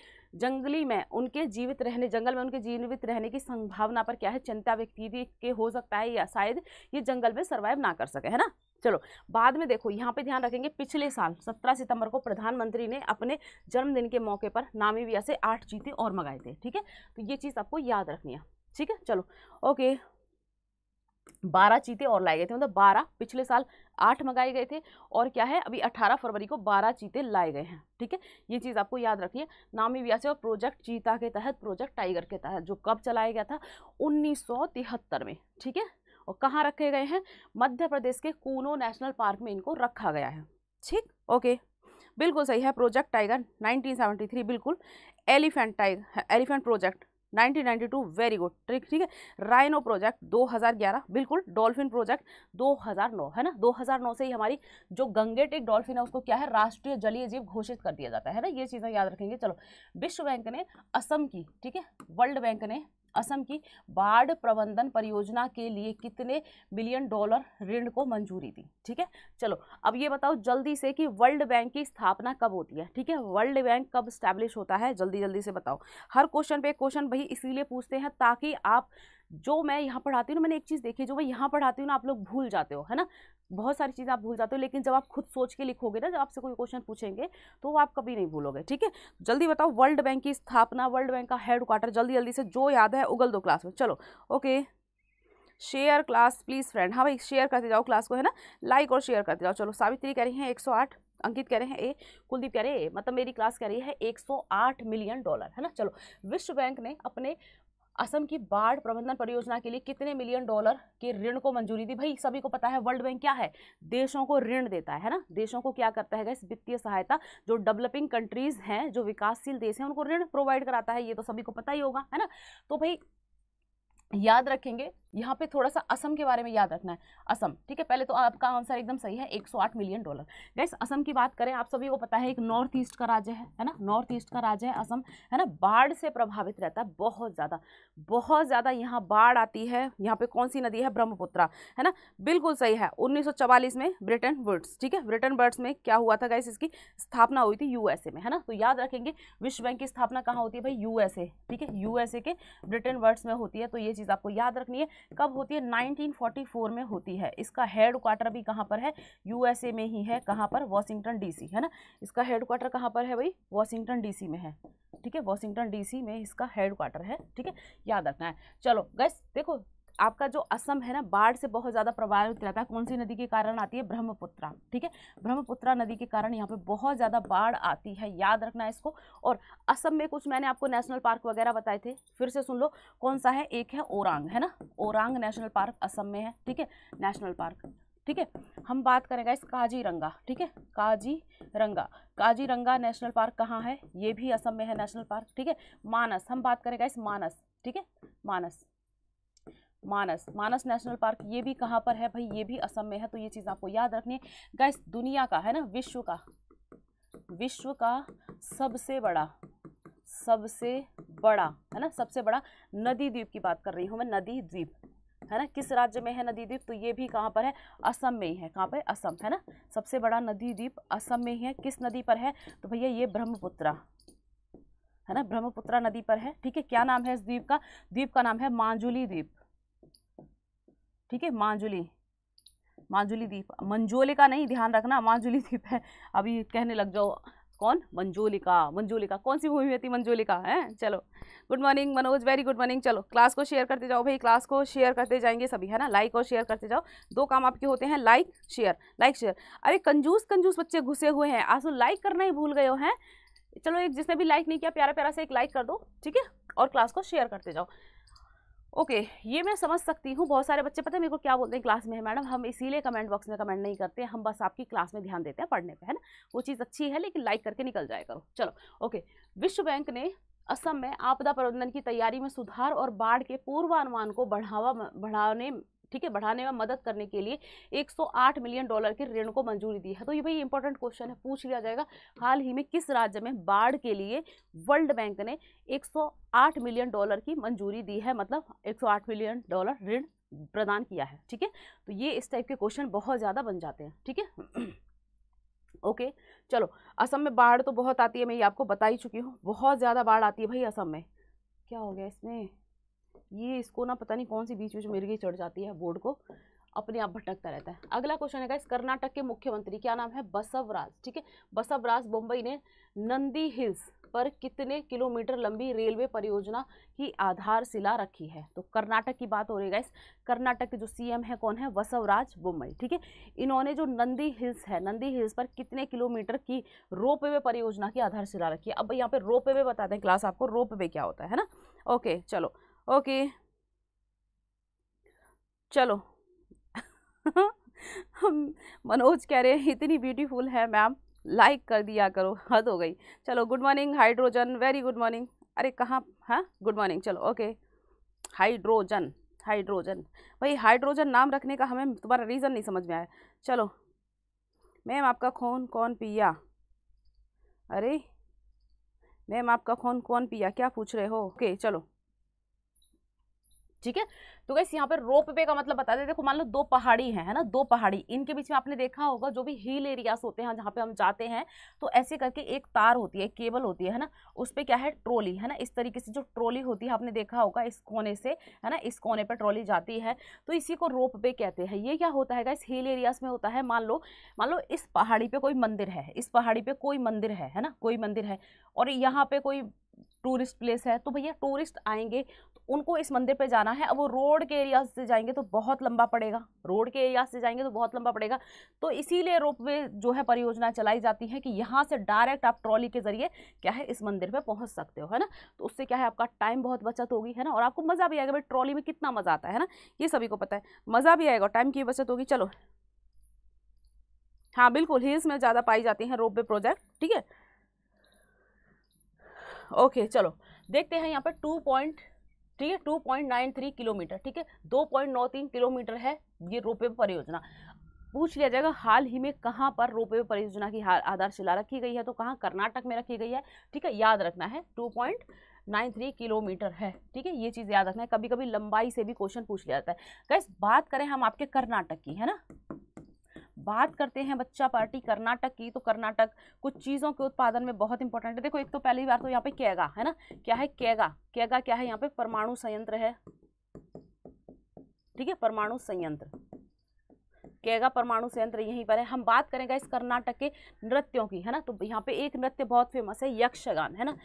जंगली में उनके जीवित रहने जंगल में उनके जीवित रहने की संभावना पर क्या है चिंता व्यक्ति के हो सकता है या शायद ये जंगल में सर्वाइव ना कर सके है ना चलो बाद में देखो यहाँ पे ध्यान रखेंगे पिछले साल 17 सितंबर को प्रधानमंत्री ने अपने जन्मदिन के मौके पर नामीबिया से आठ चीते और मंगाए थे ठीक है तो ये चीज़ आपको याद रखनी है ठीक है चलो ओके बारह चीते और लाए गए थे मतलब बारह पिछले साल आठ मंगाए गए थे और क्या है अभी अठारह फरवरी को बारह चीते लाए गए हैं ठीक है ये चीज़ आपको याद रखिए नामी व्यास और प्रोजेक्ट चीता के तहत प्रोजेक्ट टाइगर के तहत जो कब चलाया गया था उन्नीस में ठीक है और कहाँ रखे गए हैं मध्य प्रदेश के कूनो नेशनल पार्क में इनको रखा गया है ठीक ओके बिल्कुल सही है प्रोजेक्ट टाइगर 1973 बिल्कुल elephant tiger elephant project 1992 very good trick ठीक है राइनो प्रोजेक्ट 2011 बिल्कुल डॉल्फिन प्रोजेक्ट 2009 है ना 2009 से ही हमारी जो गंगेट डॉल्फिन है उसको क्या है राष्ट्रीय जलीय जीव घोषित कर दिया जाता है ना ये चीज़ें याद रखेंगे चलो विश्व बैंक ने असम की ठीक है वर्ल्ड बैंक ने असम की बाढ़ प्रबंधन परियोजना के लिए कितने बिलियन डॉलर ऋण को मंजूरी दी ठीक है चलो अब ये बताओ जल्दी से कि वर्ल्ड बैंक की स्थापना कब होती है ठीक है वर्ल्ड बैंक कब स्टैब्लिश होता है जल्दी जल्दी से बताओ हर क्वेश्चन पे क्वेश्चन वही इसीलिए पूछते हैं ताकि आप जो मैं यहाँ पढ़ाती हूँ ना मैंने एक चीज़ देखी जो मैं यहाँ पढ़ाती हूँ ना आप लोग भूल जाते हो है ना बहुत सारी चीज़ें आप भूल जाते हो लेकिन जब आप खुद सोच के लिखोगे ना जब आपसे कोई क्वेश्चन पूछेंगे तो आप कभी नहीं भूलोगे ठीक है जल्दी बताओ वर्ल्ड बैंक की स्थापना वर्ल्ड बैंक का हेड क्वार्टर जल्दी जल्दी से जो याद है उगल दो क्लास में चलो okay share class please friend हाँ भाई शेयर करते जाओ क्लास को है ना लाइक और शेयर करते जाओ चलो सावित्री कह रही हैं 108 अंकित कह रहे हैं ए कुलदीप कह रहे हैं ए मतलब मेरी क्लास कह रही है 108 मिलियन डॉलर है ना चलो विश्व बैंक ने अपने असम की बाढ़ प्रबंधन परियोजना के लिए कितने मिलियन डॉलर के ऋण को मंजूरी दी भाई सभी को पता है वर्ल्ड बैंक क्या है देशों को ऋण देता है ना देशों को क्या करता है इस वित्तीय सहायता जो डेवलपिंग कंट्रीज हैं जो विकासशील देश हैं उनको ऋण प्रोवाइड कराता है ये तो सभी को पता ही होगा है ना तो भाई याद रखेंगे यहाँ पे थोड़ा सा असम के बारे में याद रखना है असम ठीक है पहले तो आपका आंसर एकदम सही है 108 मिलियन डॉलर गैस असम की बात करें आप सभी को पता है एक नॉर्थ ईस्ट का राज्य है है ना नॉर्थ ईस्ट का राज्य है असम है ना बाढ़ से प्रभावित रहता है बहुत ज़्यादा बहुत ज़्यादा यहाँ बाढ़ आती है यहाँ पर कौन सी नदी है ब्रह्मपुत्रा है ना बिल्कुल सही है उन्नीस में ब्रिटेन वर्ड्स ठीक है ब्रिटेन वर्ड्स में क्या हुआ था गैस इसकी स्थापना हुई थी यूएसए में है ना तो याद रखेंगे विश्व बैंक की स्थापना कहाँ होती है भाई यूएसए ठीक है यूएसए के ब्रिटेन वर्ड्स में होती है तो ये चीज़ आपको याद रखनी है कब होती है 1944 में होती है इसका हेड क्वार्टर भी कहाँ पर है यूएसए में ही है कहाँ पर वॉशिंगटन डीसी है ना इसका हेड क्वार्टर कहाँ पर है भाई वॉशिंगटन डीसी में है ठीक है वॉशिंगटन डीसी में इसका हेड क्वार्टर है ठीक है याद रखना है चलो गैस देखो आपका जो असम है ना बाढ़ से बहुत ज़्यादा प्रभावित रहता है कौन सी नदी के कारण आती है ब्रह्मपुत्रा ठीक है ब्रह्मपुत्रा नदी के कारण यहाँ पे बहुत ज़्यादा बाढ़ आती है याद रखना इसको और असम में कुछ मैंने आपको नेशनल पार्क वगैरह बताए थे फिर से सुन लो कौन सा है एक है ओरांग है ना ओरांग नेशनल पार्क असम में है ठीक है नेशनल पार्क ठीक है हम बात करेंगे इस काजीरंगा ठीक है काजीरंगा काजीरंगा नेशनल पार्क कहाँ है ये भी असम में है नेशनल पार्क ठीक है मानस हम बात करेंगे इस मानस ठीक है मानस मानस मानस नेशनल पार्क ये भी कहाँ पर है भाई ये भी असम में है तो ये चीज़ आपको याद रखनी है गैस दुनिया का है ना विश्व का विश्व का सबसे बड़ा सबसे बड़ा है ना सबसे बड़ा नदी द्वीप की बात कर रही हूँ मैं नदी द्वीप है ना किस राज्य में है नदी द्वीप तो ये भी कहाँ पर है असम में ही है कहाँ पर असम है ना सबसे बड़ा नदी द्वीप असम में ही है किस नदी पर है तो भैया ये ब्रह्मपुत्रा है ना ब्रह्मपुत्रा नदी पर है ठीक है क्या नाम है इस द्वीप का द्वीप का नाम है मांजुली द्वीप ठीक है मांजुली मांजुली द्वीप मंजोलिका नहीं ध्यान रखना मांजुली द्वीप है अभी कहने लग जाओ कौन मंजोलिका मंजोलिका कौन सी मूवी होती मंजोलिका है चलो good morning Manoj very good morning चलो क्लास को शेयर करते जाओ भाई क्लास को शेयर करते जाएंगे सभी है ना लाइक और शेयर करते जाओ दो काम आपके होते हैं लाइक शेयर लाइक शेयर अरे कंजूस कंजूस बच्चे घुसे हुए हैं आज लाइक तो करना ही भूल गए हैं चलो एक जिसने भी लाइक नहीं किया प्यारा प्यारा से एक लाइक कर दो ठीक है और क्लास को शेयर करते जाओ ओके okay, ये मैं समझ सकती हूँ बहुत सारे बच्चे पता है मेरे को क्या बोलते हैं क्लास में है मैडम हम इसीलिए कमेंट बॉक्स में कमेंट नहीं करते हम बस आपकी क्लास में ध्यान देते हैं पढ़ने पे है ना वो चीज़ अच्छी है लेकिन लाइक करके निकल जाए करो चलो ओके okay, विश्व बैंक ने असम में आपदा प्रबंधन की तैयारी में सुधार और बाढ़ के पूर्वानुमान को बढ़ावा बढ़ाने ठीक है बढ़ाने में मदद करने के लिए 108 मिलियन डॉलर के ऋण को मंजूरी दी है तो ये भाई इंपॉर्टेंट क्वेश्चन है पूछ लिया जाएगा हाल ही में किस राज्य में बाढ़ के लिए वर्ल्ड बैंक ने 108 मिलियन डॉलर की मंजूरी दी है मतलब 108 मिलियन डॉलर ऋण प्रदान किया है ठीक है तो ये इस टाइप के क्वेश्चन बहुत ज़्यादा बन जाते हैं ठीक है ओके *clears throat* चलो असम में बाढ़ तो बहुत आती है मैं ये आपको बता ही चुकी हूँ बहुत ज़्यादा बाढ़ आती है भाई असम में क्या हो गया इसमें ये इसको ना पता नहीं कौन सी बीच बीच मिर्गी चढ़ जाती है बोर्ड को अपने आप भटकता रहता है अगला क्वेश्चन है इस कर्नाटक के मुख्यमंत्री क्या नाम है बसवराज ठीक है बसवराज मुंबई ने नंदी हिल्स पर कितने किलोमीटर लंबी रेलवे परियोजना की आधारशिला रखी है तो कर्नाटक की बात हो रही है इस कर्नाटक के जो सीएम है कौन है बसवराज बुम्बई ठीक है इन्होंने जो नंदी हिल्स है नंदी हिल्स पर कितने किलोमीटर की रोप वे परियोजना की आधारशिला रखी है अब यहाँ पे रोप वे बताते हैं क्लास आपको रोप वे क्या होता है ना ओके चलो ओके चलो हम मनोज कह रहे हैं इतनी ब्यूटीफुल है मैम लाइक कर दिया करो हद हो गई चलो good morning hydrogen very good morning अरे कहाँ हाँ गुड मॉर्निंग चलो ओके हाइड्रोजन हाइड्रोजन भाई हाइड्रोजन नाम रखने का हमें तुम्हारा रीज़न नहीं समझ में आया चलो मैम आपका खून कौन पिया अरे मैम आपका खून कौन पिया क्या पूछ रहे हो ओके चलो ठीक है तो गैस यहाँ पर रोप वे का मतलब बता दें देखो मान लो दो पहाड़ी हैं है ना दो पहाड़ी इनके बीच में आपने देखा होगा जो भी हिल एरियाज होते हैं जहाँ पे हम जाते हैं तो ऐसे करके एक तार होती है केबल होती है ना उस पर क्या है ट्रॉली है ना इस तरीके से जो ट्रॉली होती है आपने देखा होगा इस कोने से है ना इस कोने पर ट्रॉली जाती है तो इसी को रोप वे कहते हैं ये क्या होता है इस हिल एरियाज में होता है मान लो मान लो इस पहाड़ी पर कोई मंदिर है इस पहाड़ी पर कोई मंदिर है है ना कोई मंदिर है और यहाँ पे कोई टूरिस्ट प्लेस है तो भैया टूरिस्ट आएंगे उनको इस मंदिर पे जाना है अब वो रोड के एरिया से जाएंगे तो बहुत लंबा पड़ेगा रोड के एरिया से जाएंगे तो बहुत लंबा पड़ेगा तो इसीलिए रोप वे जो है परियोजना चलाई जाती है कि यहाँ से डायरेक्ट आप ट्रॉली के ज़रिए क्या है इस मंदिर पर पहुँच सकते हो है ना तो उससे क्या है आपका टाइम बहुत बचत होगी है ना और आपको मज़ा भी आएगा भाई ट्रॉली में कितना मज़ा आता है ना ये सभी को पता है मज़ा भी आएगा टाइम की बचत होगी चलो हाँ बिल्कुल हिल्स में ज़्यादा पाई जाती हैं रोप वे प्रोजेक्ट ठीक है ओके चलो देखते हैं यहाँ पर टू पॉइंट ठीक है two point nine three kilometre ठीक है दो पॉइंट नौ तीन किलोमीटर है ये रोपवे परियोजना पूछ लिया जाएगा हाल ही में कहाँ पर रोपवे परियोजना की आधारशिला रखी गई है तो कहाँ कर्नाटक में रखी गई है ठीक है याद रखना है two point nine three kilometre है ठीक है ये चीज़ याद रखना है कभी कभी लंबाई से भी क्वेश्चन पूछ लिया जाता है कैसे बात करें हम आपके कर्नाटक की है ना बात करते हैं बच्चा पार्टी कर्नाटक की तो कर्नाटक कुछ चीज़ों के उत्पादन में बहुत इंपॉर्टेंट है देखो एक तो पहली बार तो यहाँ पे कैगा है ना क्या है कैगा कैगा क्या है यहाँ पे परमाणु संयंत्र है ठीक है परमाणु संयंत्र केगा परमाणु संयंत्र यहीं पर है हम बात करेंगे इस कर्नाटक के नृत्यों की है ना तो यहाँ पे एक नृत्य बहुत फेमस है यक्षगान है ना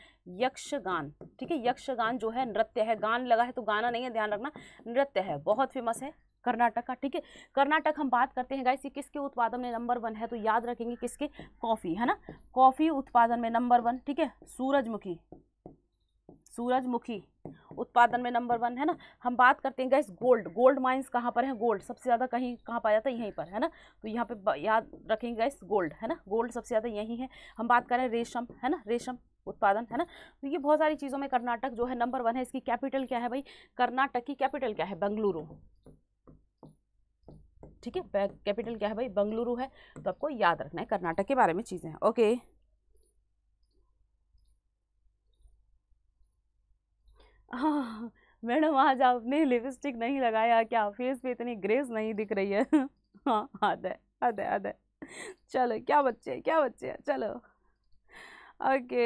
यक्षगान ठीक है यक्षगान जो है नृत्य है गान लगा है तो गाना नहीं है ध्यान रखना नृत्य है बहुत फेमस है कर्नाटक का ठीक है कर्नाटक हम बात करते हैं गाइस ये किसके उत्पादन में नंबर वन है तो याद रखेंगे किसके कॉफ़ी है ना कॉफ़ी उत्पादन में नंबर वन ठीक है सूरजमुखी सूरजमुखी उत्पादन में नंबर वन है ना हम बात करते हैं गाइस गोल्ड गोल्ड माइंस कहाँ पर है गोल्ड सबसे ज़्यादा कहीं कहाँ पाया जाता है यहीं पर है ना तो यहाँ पे याद रखेंगे गाइस गोल्ड है ना गोल्ड सबसे ज़्यादा यहीं है हम बात करें रेशम है ना रेशम उत्पादन है ना तो ये बहुत सारी चीज़ों में कर्नाटक जो है नंबर वन है इसकी कैपिटल क्या है भाई कर्नाटक की कैपिटल क्या है बंगलुरु ठीक है कैपिटल क्या है भाई बंगलुरु है तो आपको याद रखना है कर्नाटक के बारे में चीज़ें हैं ओके हाँ, मैडम आज आपने लिपस्टिक नहीं लगाया क्या फेस पे इतनी ग्रेस नहीं दिख रही है हाँ हद है हद चलो क्या बच्चे क्या बच्चे चलो ओके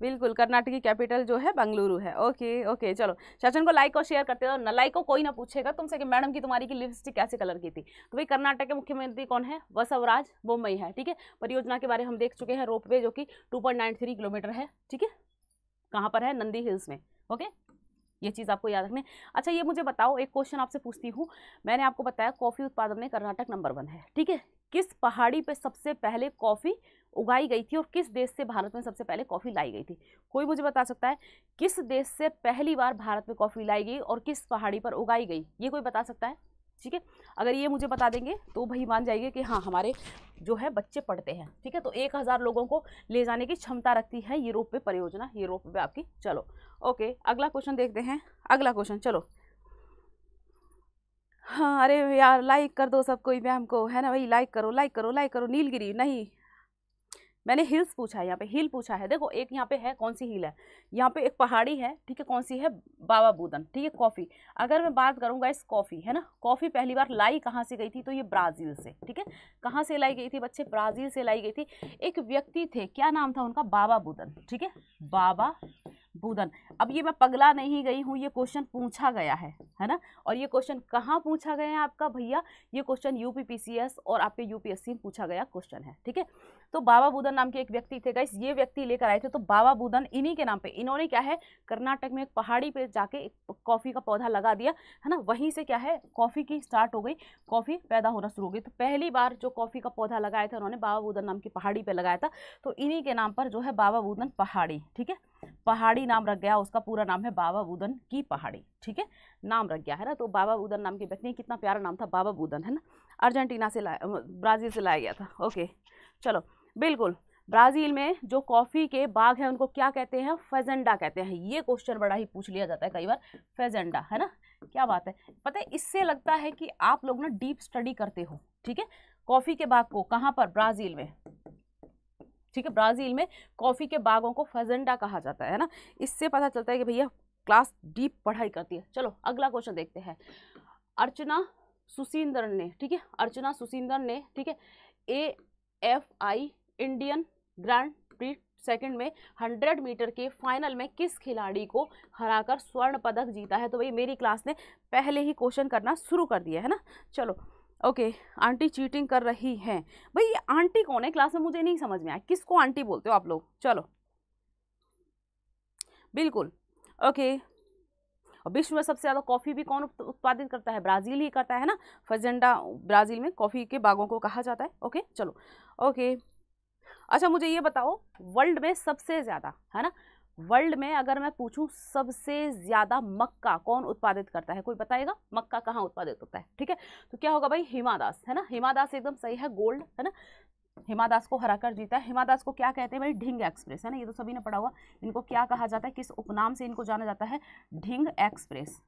बिल्कुल कर्नाटक की कैपिटल जो है बंगलुरु है ओके ओके चलो सचिन को लाइक और शेयर करते रहो लाइक को कोई ना पूछेगा तुमसे कि मैडम की तुम्हारी की लिपस्टिक कैसे कलर की थी तो भाई कर्नाटक के मुख्यमंत्री कौन है वसवराज मुंबई है ठीक है परियोजना के बारे में हम देख चुके हैं वे जो कि टू किलोमीटर है ठीक है कहाँ पर है नंदी हिल्स में ओके ये चीज़ आपको याद रखनी अच्छा ये मुझे बताओ एक क्वेश्चन आपसे पूछती हूँ मैंने आपको बताया कॉफ़ी उत्पादन में कर्नाटक नंबर वन है ठीक है किस पहाड़ी पे सबसे पहले कॉफ़ी उगाई गई थी और किस देश से भारत में सबसे पहले कॉफ़ी लाई गई थी कोई मुझे बता सकता है किस देश से पहली बार भारत में कॉफ़ी लाई गई और किस पहाड़ी पर उगाई गई ये कोई बता सकता है ठीक है अगर ये मुझे बता देंगे तो भाई मान जाएंगे कि हाँ हमारे जो है बच्चे पढ़ते हैं ठीक है तो एक हज़ार लोगों को ले जाने की क्षमता रखती है यूरोप पे परियोजना यूरोप पे आपकी चलो ओके अगला क्वेश्चन देखते हैं अगला क्वेश्चन चलो हाँ अरे यार लाइक कर दो सब कोई मैम को है ना भाई लाइक करो लाइक करो लाइक करो नीलगिरी नहीं मैंने हिल्स पूछा है यहाँ पे हिल पूछा है देखो एक यहाँ पे है कौन सी हिल है यहाँ पे एक पहाड़ी है ठीक है कौन सी है बाबा बूदन ठीक है कॉफ़ी अगर मैं बात करूँगा इस कॉफ़ी है ना कॉफ़ी पहली बार लाई कहाँ से गई थी तो ये ब्राज़ील से ठीक है कहाँ से लाई गई थी बच्चे ब्राज़ील से लाई गई थी एक व्यक्ति थे क्या नाम था उनका बाबा बूदन ठीक है बाबा बुधन अब ये मैं पगला नहीं गई हूँ ये क्वेश्चन पूछा गया है है ना और ये क्वेश्चन कहाँ पूछा गया है आपका भैया ये क्वेश्चन यूपीपीसीएस और आपके यूपीएससी में पूछा गया क्वेश्चन है ठीक है तो बाबा बुधन नाम के एक व्यक्ति थे गाइस ये व्यक्ति लेकर आए थे तो बाबा बुधन इन्हीं के नाम पर इन्होंने क्या है कर्नाटक में एक पहाड़ी पर जाके एक कॉफ़ी का पौधा लगा दिया है ना वहीं से क्या है कॉफ़ी की स्टार्ट हो गई कॉफ़ी पैदा होना शुरू हो गई तो पहली बार जो कॉफ़ी का पौधा लगाया था उन्होंने बाबा बुधन नाम की पहाड़ी पर लगाया था तो इन्हीं के नाम पर जो है बाबा बुदन पहाड़ी ठीक है पहाड़ी नाम रख गया उसका पूरा नाम है बाबा बूदन की पहाड़ी ठीक है नाम रख गया है ना तो बाबा बूदन नाम के व्यक्ति कितना प्यारा नाम था बाबा बूदन है ना अर्जेंटीना से लाया ब्राज़ील से लाया गया था ओके चलो बिल्कुल ब्राज़ील में जो कॉफ़ी के बाग हैं उनको क्या कहते हैं फेजेंडा कहते हैं ये क्वेश्चन बड़ा ही पूछ लिया जाता है कई बार फेजेंडा है ना क्या बात है पता है इससे लगता है कि आप लोग ना डीप स्टडी करते हो ठीक है कॉफ़ी के बाग को कहाँ पर ब्राज़ील में ठीक है ब्राज़ील में कॉफ़ी के बागों को फजेंडा कहा जाता है ना इससे पता चलता है कि भैया क्लास डीप पढ़ाई करती है चलो अगला क्वेश्चन देखते हैं अर्चना सुशींदर ने ठीक है अर्चना सुशींदर ने ठीक है A F I Indian grand prix second में 100 मीटर के फाइनल में किस खिलाड़ी को हराकर स्वर्ण पदक जीता है तो भाई मेरी क्लास ने पहले ही क्वेश्चन करना शुरू कर दिया है ना चलो ओके आंटी चीटिंग कर रही है भाई ये आंटी कौन है क्लास में मुझे नहीं समझ में आया किसको आंटी बोलते हो आप लोग चलो बिल्कुल ओके विश्व में सबसे ज़्यादा कॉफ़ी भी कौन उत्पादित करता है ब्राज़ील ही करता है ना फजेंडा ब्राज़ील में कॉफ़ी के बागों को कहा जाता है ओके चलो ओके अच्छा मुझे ये बताओ वर्ल्ड में सबसे ज़्यादा है ना वर्ल्ड में अगर मैं पूछूं सबसे ज़्यादा मक्का कौन उत्पादित करता है कोई बताएगा मक्का कहाँ उत्पादित होता है ठीक है तो क्या होगा भाई हिमा दास है ना हिमा दास एकदम सही है गोल्ड है ना हिमा दास को हराकर जीता है हिमा दास को क्या कहते हैं भाई ढिंग एक्सप्रेस है ना ये तो सभी ने पढ़ा हुआ इनको क्या कहा जाता है किस उपनाम से इनको जाना जाता है ढिंग एक्सप्रेस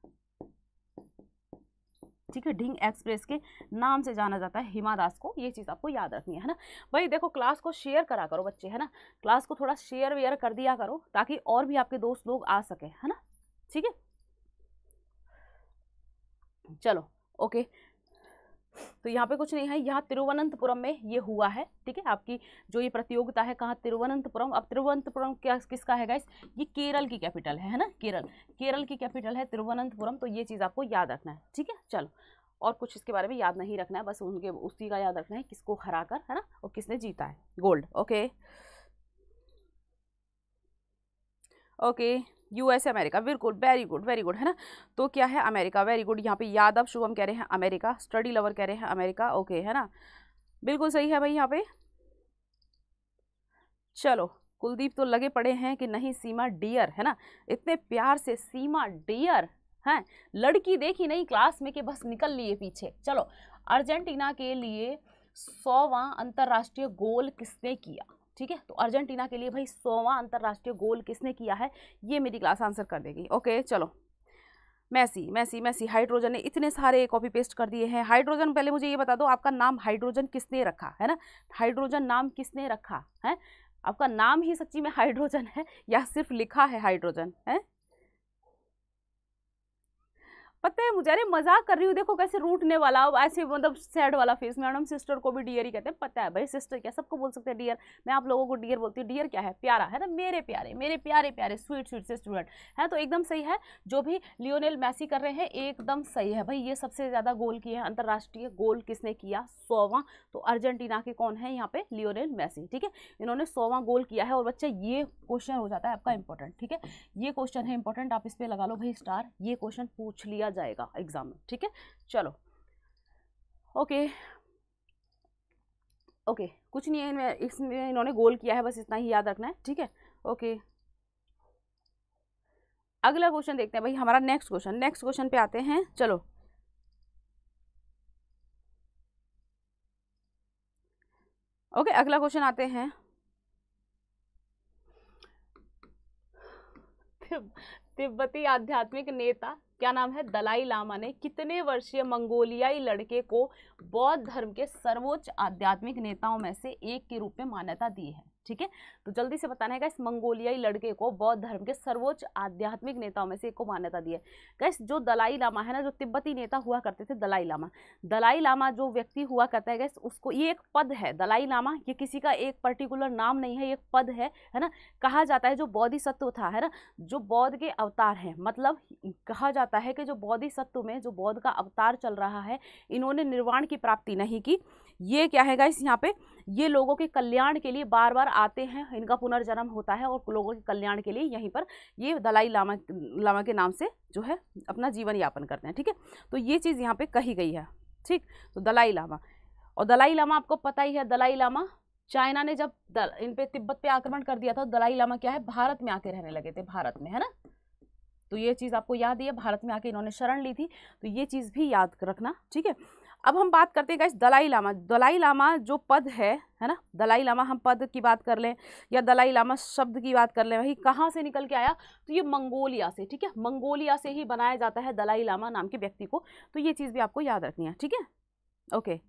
ठीक है ढिंग एक्सप्रेस के नाम से जाना जाता है हिमा दास को ये चीज़ आपको याद रखनी है ना भाई देखो क्लास को शेयर करा करो बच्चे है ना क्लास को थोड़ा शेयर वेयर कर दिया करो ताकि और भी आपके दोस्त लोग आ सके है ना ठीक है चलो ओके तो यहाँ पे कुछ नहीं है यहाँ तिरुवनंतपुरम में ये हुआ है ठीक है आपकी जो ये प्रतियोगिता है कहाँ तिरुवनंतपुरम अब तिरुवनंतपुरम क्या किसका है गाइस ये केरल की कैपिटल है है ना केरल केरल की कैपिटल है तिरुवनंतपुरम तो ये चीज़ आपको याद रखना है ठीक है चलो और कुछ इसके बारे में याद नहीं रखना है बस उनके उसी का याद रखना है किसको हरा कर है ना और किसने जीता है gold okay okay US America बिल्कुल वेरी गुड वेरी गुड है ना तो क्या है अमेरिका वेरी गुड यहाँ पे यादव शुभम कह रहे हैं अमेरिका स्टडी लवर कह रहे हैं अमेरिका ओके है ना बिल्कुल सही है भाई यहाँ पे चलो कुलदीप तो लगे पड़े हैं कि नहीं सीमा डियर है ना इतने प्यार से सीमा डियर हैं लड़की देखी नहीं क्लास में कि बस निकल लिए पीछे चलो अर्जेंटीना के लिए सौवा अंतर्राष्ट्रीय गोल किसने किया ठीक है तो अर्जेंटीना के लिए भाई सोवा अंतर्राष्ट्रीय गोल किसने किया है ये मेरी क्लास आंसर कर देगी ओके चलो मैसी मैसी मैसी हाइड्रोजन ने इतने सारे कॉपी पेस्ट कर दिए हैं हाइड्रोजन पहले मुझे ये बता दो आपका नाम हाइड्रोजन किसने रखा है ना हाइड्रोजन नाम किसने रखा है आपका नाम ही सच्ची में हाइड्रोजन है या सिर्फ लिखा है हाइड्रोजन है पता है मुझे अरे मजाक कर रही हूँ देखो कैसे रूटने वाला ऐसे मतलब सैड वाला फेस मैडम सिस्टर को भी डियर ही कहते हैं पता है भाई सिस्टर क्या सबको बोल सकते हैं डियर मैं आप लोगों को डियर बोलती हूँ डियर क्या है प्यारा है ना मेरे प्यारे मेरे प्यारे प्यारे स्वीट स्वीट से स्टूडेंट है तो एकदम सही है जो भी लियोनेल मैसी कर रहे हैं एकदम सही है भाई ये सबसे ज़्यादा गोल किए हैं अंतर्राष्ट्रीय गोल किसने किया सोवा तो अर्जेंटीना के कौन है यहाँ पे लियोनेल मैसी ठीक है इन्होंने सोवा गोल किया है और बच्चा ये क्वेश्चन हो जाता है आपका इंपॉर्टेंट ठीक है ये क्वेश्चन है इंपॉर्टेंट आप इस पर लगा लो भाई स्टार ये क्वेश्चन पूछ लिया जाएगा एग्ज़ाम में ठीक है चलो ओके ओके कुछ नहीं है इनमें इसमें इन्होंने गोल किया है बस इतना ही याद रखना है ठीक है ओके अगला क्वेश्चन देखते हैं भाई हमारा नेक्स्ट क्वेश्चन नेक्स्ट क्वेश्चन पे आते हैं चलो ओके okay, अगला क्वेश्चन आते हैं तिब्बती आध्यात्मिक नेता क्या नाम है दलाई लामा ने कितने वर्षीय मंगोलियाई लड़के को बौद्ध धर्म के सर्वोच्च आध्यात्मिक नेताओं में से एक के रूप में मान्यता दी है ठीक है तो जल्दी से बताना है इस मंगोलियाई लड़के को बौद्ध धर्म के सर्वोच्च आध्यात्मिक नेताओं में से एक को मान्यता दी है गैस जो दलाई लामा है ना जो तिब्बती नेता हुआ करते थे दलाई लामा दलाई लामा जो व्यक्ति हुआ करता है गैस उसको ये एक पद है दलाई लामा ये किसी का एक पर्टिकुलर नाम नहीं है ये एक पद है है ना कहा जाता है जो बौद्धि सत्व था है ना जो बौद्ध के अवतार हैं मतलब कहा जाता है कि जो बौद्धि सत्व में जो बौद्ध का अवतार चल रहा है इन्होंने निर्वाण की प्राप्ति नहीं की ये क्या है गाइस यहाँ पे ये लोगों के कल्याण के लिए बार बार आते हैं इनका पुनर्जन्म होता है और लोगों के कल्याण के लिए यहीं पर ये दलाई लामा लामा के नाम से जो है अपना जीवन यापन करते हैं ठीक है तो ये चीज़ यहाँ पे कही गई है ठीक तो दलाई लामा और दलाई लामा आपको पता ही है दलाई लामा चाइना ने जब इन पे तिब्बत पे आक्रमण कर दिया था तो दलाई लामा क्या है भारत में आके रहने लगे थे भारत में है ना तो ये चीज़ आपको याद है भारत में आके इन्होंने शरण ली थी तो ये चीज़ भी याद रखना ठीक है अब हम बात करते हैं गाइस दलाई लामा दलाई लामा जो पद है है ना दलाई लामा हम पद की बात कर लें या दलाई लामा शब्द की बात कर लें वही कहाँ से निकल के आया तो ये मंगोलिया से ठीक है मंगोलिया से ही बनाया जाता है दलाई लामा नाम के व्यक्ति को तो ये चीज़ भी आपको याद रखनी है ठीक है ओके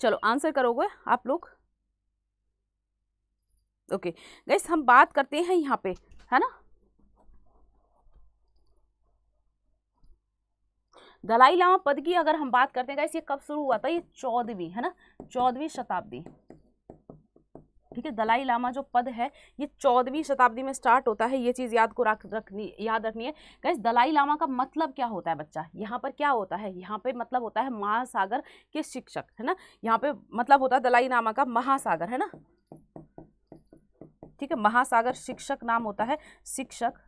चलो आंसर करोगे आप लोग ओके गैस हम बात करते हैं यहाँ पे है ना दलाई लामा पद की अगर हम बात करते हैं ये कब शुरू हुआ था ये चौदहवीं है ना चौदहवीं शताब्दी ठीक है दलाई लामा जो पद है ये चौदहवीं शताब्दी में स्टार्ट होता है ये चीज़ याद को रख रखनी याद रखनी है गैस दलाई लामा का मतलब क्या होता है बच्चा यहाँ पर क्या होता है यहाँ पे मतलब होता है महासागर के शिक्षक है ना यहाँ पे मतलब होता है दलाई लामा का महासागर है ना ठीक है महासागर शिक्षक नाम होता है शिक्षक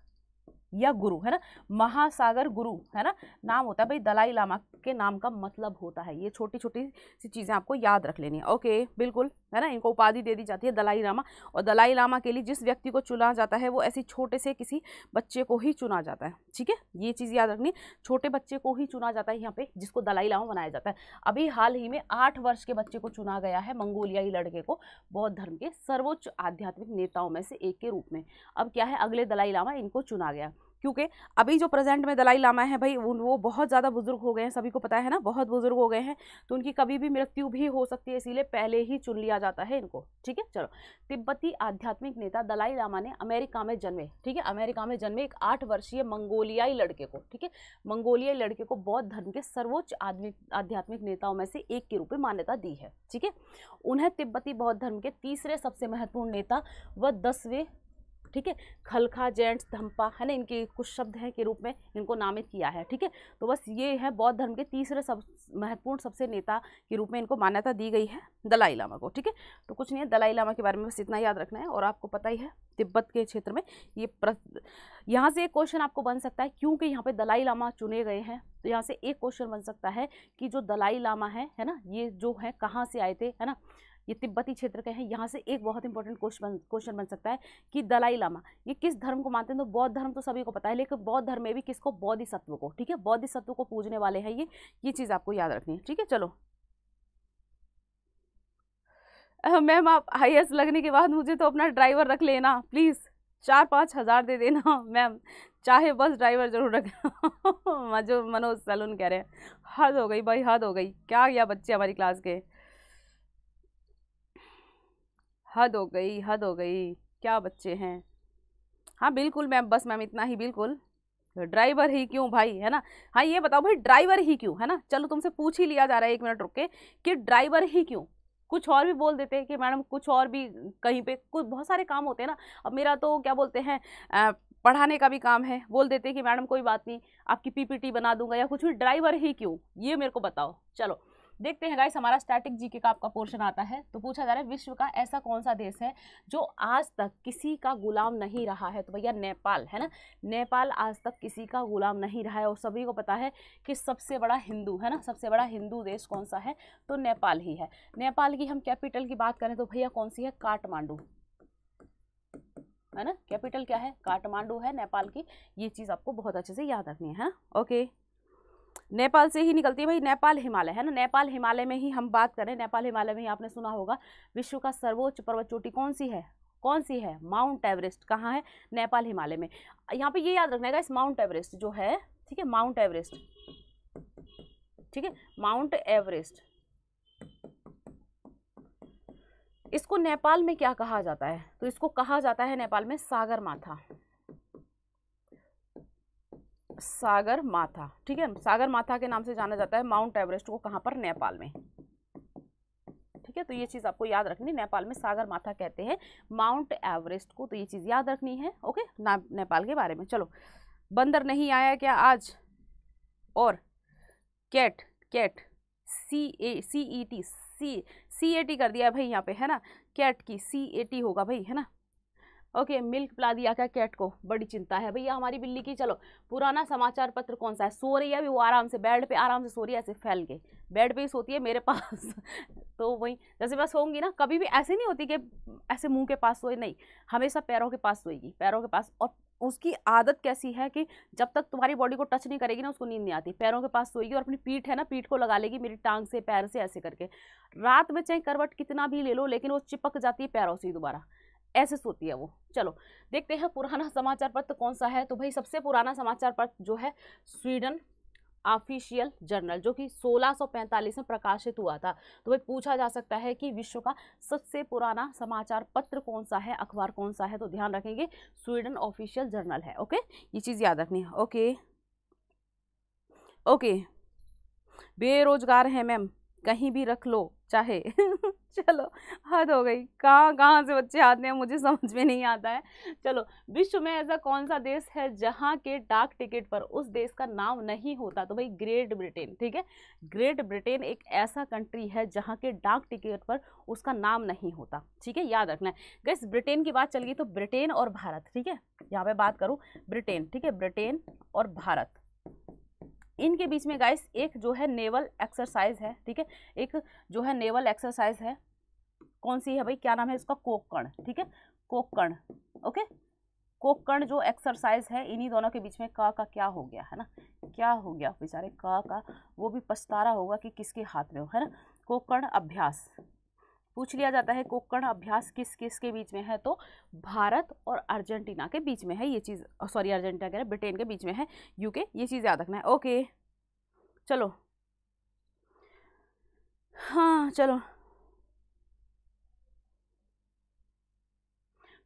या गुरु है ना महासागर गुरु है ना नाम होता है भाई दलाई लामा के नाम का मतलब होता है ये छोटी छोटी सी चीज़ें आपको याद रख लेनी है ओके बिल्कुल है ना इनको उपाधि दे दी जाती है दलाई लामा और दलाई लामा के लिए जिस व्यक्ति को चुना जाता है वो ऐसे छोटे से किसी बच्चे को ही चुना जाता है ठीक है ये चीज़ याद रखनी छोटे बच्चे को ही चुना जाता है यहाँ पे जिसको दलाई लामा बनाया जाता है अभी हाल ही में आठ वर्ष के बच्चे को चुना गया है मंगोलियाई लड़के को बौद्ध धर्म के सर्वोच्च आध्यात्मिक नेताओं में से एक के रूप में अब क्या है अगले दलाई लामा इनको चुना गया क्योंकि अभी जो प्रेजेंट में दलाई लामा है भाई वो बहुत ज़्यादा बुजुर्ग हो गए हैं सभी को पता है ना बहुत बुजुर्ग हो गए हैं तो उनकी कभी भी मृत्यु भी हो सकती है इसीलिए पहले ही चुन लिया जाता है इनको ठीक है चलो तिब्बती आध्यात्मिक नेता दलाई लामा ने अमेरिका में जन्मे ठीक है अमेरिका में जन्मे एक आठ वर्षीय मंगोलियाई लड़के को ठीक है मंगोलियाई लड़के को बौद्ध धर्म के सर्वोच्च आध्यात्मिक नेताओं में से एक के रूप में मान्यता दी है ठीक है उन्हें तिब्बती बौद्ध धर्म के तीसरे सबसे महत्वपूर्ण नेता व दसवें ठीक है खलखा जेंट्स धम्पा है ना इनके कुछ शब्द हैं के रूप में इनको नामित किया है ठीक है तो बस ये है बौद्ध धर्म के तीसरे सब महत्वपूर्ण सबसे नेता के रूप में इनको मान्यता दी गई है दलाई लामा को ठीक है तो कुछ नहीं है दलाई लामा के बारे में बस इतना याद रखना है और आपको पता ही है तिब्बत के क्षेत्र में ये यहाँ से एक क्वेश्चन आपको बन सकता है क्योंकि यहाँ पर दलाई लामा चुने गए हैं तो यहाँ से एक क्वेश्चन बन सकता है कि जो दलाई लामा है है ना ये जो है कहाँ से आए थे है ना ये तिब्बती क्षेत्र के हैं यहाँ से एक बहुत इंपॉर्टेंट क्वेश्चन बन क्वेश्चन बन सकता है कि दलाई लामा ये किस धर्म को मानते हैं तो बौद्ध धर्म तो सभी को पता है लेकिन बौद्ध धर्म में भी किसको बौद्ध सत्व को ठीक है बौद्ध सत्व को पूजने वाले हैं ये ये चीज़ आपको याद रखनी है ठीक है चलो मैम आप आई लगने के बाद मुझे तो अपना ड्राइवर रख लेना प्लीज़ चार पाँच हज़ार दे देना मैम चाहे बस ड्राइवर ज़रूर रखना जो मनोज सलून कह रहे हैं हद हो गई भाई हद हो गई क्या गया बच्चे हमारी क्लास के हद हो गई हद हो गई क्या बच्चे हैं हाँ बिल्कुल मैम बस मैम इतना ही बिल्कुल ड्राइवर ही क्यों भाई है ना हाँ ये बताओ भाई ड्राइवर ही क्यों है ना चलो तुमसे पूछ ही लिया जा रहा है एक मिनट रुक के कि ड्राइवर ही क्यों कुछ और भी बोल देते हैं कि मैडम कुछ और भी कहीं पे कुछ बहुत सारे काम होते हैं ना अब मेरा तो क्या बोलते हैं पढ़ाने का भी काम है बोल देते हैं कि मैडम कोई बात नहीं आपकी पीपीटी बना दूंगा या कुछ भी ड्राइवर ही क्यों ये मेरे को बताओ चलो देखते हैं गाइस हमारा स्टैटिक जीके का आपका पोर्शन आता है तो पूछा जा रहा है विश्व का ऐसा कौन सा देश है जो आज तक किसी का गुलाम नहीं रहा है तो भैया नेपाल है ना नेपाल आज तक किसी का गुलाम नहीं रहा है और सभी को पता है कि सबसे बड़ा हिंदू है ना सबसे बड़ा हिंदू देश कौन सा है तो नेपाल ही है नेपाल की हम कैपिटल की बात करें तो भैया कौन सी है काठमांडू है ना कैपिटल क्या है काठमांडू है नेपाल की ये चीज़ आपको बहुत अच्छे से याद रखनी है ओके हाँ? नेपाल से ही निकलती है भाई नेपाल हिमालय है ना नेपाल हिमालय में ही हम बात करें नेपाल हिमालय में ही आपने सुना होगा विश्व का सर्वोच्च पर्वत चोटी कौन सी है कौन सी है माउंट एवरेस्ट कहाँ है नेपाल हिमालय में यहाँ पे ये याद रखना है इस माउंट एवरेस्ट जो है ठीक है माउंट एवरेस्ट ठीक है माउंट एवरेस्ट इसको नेपाल में क्या कहा जाता है तो इसको कहा जाता है नेपाल में सागर माथा सागर माथा ठीक है सागर माथा के नाम से जाना जाता है माउंट एवरेस्ट को कहाँ पर नेपाल में ठीक है तो ये चीज़ आपको याद रखनी नेपाल में सागर माथा कहते हैं माउंट एवरेस्ट को तो ये चीज़ याद रखनी है ओके ना नेपाल के बारे में चलो बंदर नहीं आया क्या आज और cat cat C A C E T C C A T कर दिया भाई यहाँ पे है ना कैट की सी ए टी होगा भाई है ना ओके मिल्क पिला दिया क्या कैट को बड़ी चिंता है भैया हमारी बिल्ली की चलो पुराना समाचार पत्र कौन सा है सो रही है अभी वो आराम से बेड पे आराम से सो रही है ऐसे फैल के बेड पे ही सोती है मेरे पास *laughs* तो वही जैसे मैं सोऊंगी ना कभी भी ऐसे नहीं होती कि ऐसे मुंह के पास सोए नहीं हमेशा पैरों के पास सोएगी पैरों के पास और उसकी आदत कैसी है कि जब तक तुम्हारी बॉडी को टच नहीं करेगी ना उसको नींद नहीं आती पैरों के पास सोएगी और अपनी पीठ है ना पीठ को लगा लेगी मेरी टांग से पैर से ऐसे करके रात में चाहे करवट कितना भी ले लो लेकिन वो चिपक जाती है पैरों से दोबारा ऐसे सोती है वो चलो देखते हैं पुराना समाचार पत्र कौन सा है तो भाई सबसे पुराना समाचार पत्र जो है स्वीडन ऑफिशियल जर्नल जो कि 1645 में प्रकाशित हुआ था तो भाई पूछा जा सकता है कि विश्व का सबसे पुराना समाचार पत्र कौन सा है अखबार कौन सा है तो ध्यान रखेंगे स्वीडन ऑफिशियल जर्नल है ओके ये चीज़ याद रखनी है ओके ओके बेरोजगार है मैम कहीं भी रख लो चाहे *laughs* चलो हद हो गई कहाँ कहाँ से बच्चे आते हैं मुझे समझ में नहीं आता है चलो विश्व में ऐसा कौन सा देश है जहाँ के डाक टिकट पर उस देश का नाम नहीं होता तो भाई ग्रेट ब्रिटेन ठीक है ग्रेट ब्रिटेन एक ऐसा कंट्री है जहाँ के डाक टिकट पर उसका नाम नहीं होता ठीक है याद रखना है गैस ब्रिटेन की बात चल गई तो ब्रिटेन और भारत ठीक है यहाँ पर बात करूँ ब्रिटेन ठीक है ब्रिटेन और भारत इनके बीच में गाइस एक जो है नेवल एक्सरसाइज है ठीक है एक जो है नेवल एक्सरसाइज है कौन सी है भाई क्या नाम है इसका कोककर्ण ठीक है कोककर्ण ओके कोककर्ण जो एक्सरसाइज है इन्हीं दोनों के बीच में का का क्या हो गया है ना क्या हो गया बेचारे का का वो भी पछतारा होगा कि किसके हाथ में हो है ना कोकण अभ्यास पूछ लिया जाता है कोकण अभ्यास किस किस के बीच में है तो भारत और अर्जेंटीना के बीच में है ये चीज़ सॉरी अर्जेंटीना कह रहे ब्रिटेन के बीच में है यूके ये चीज़ याद रखना है ओके चलो हाँ चलो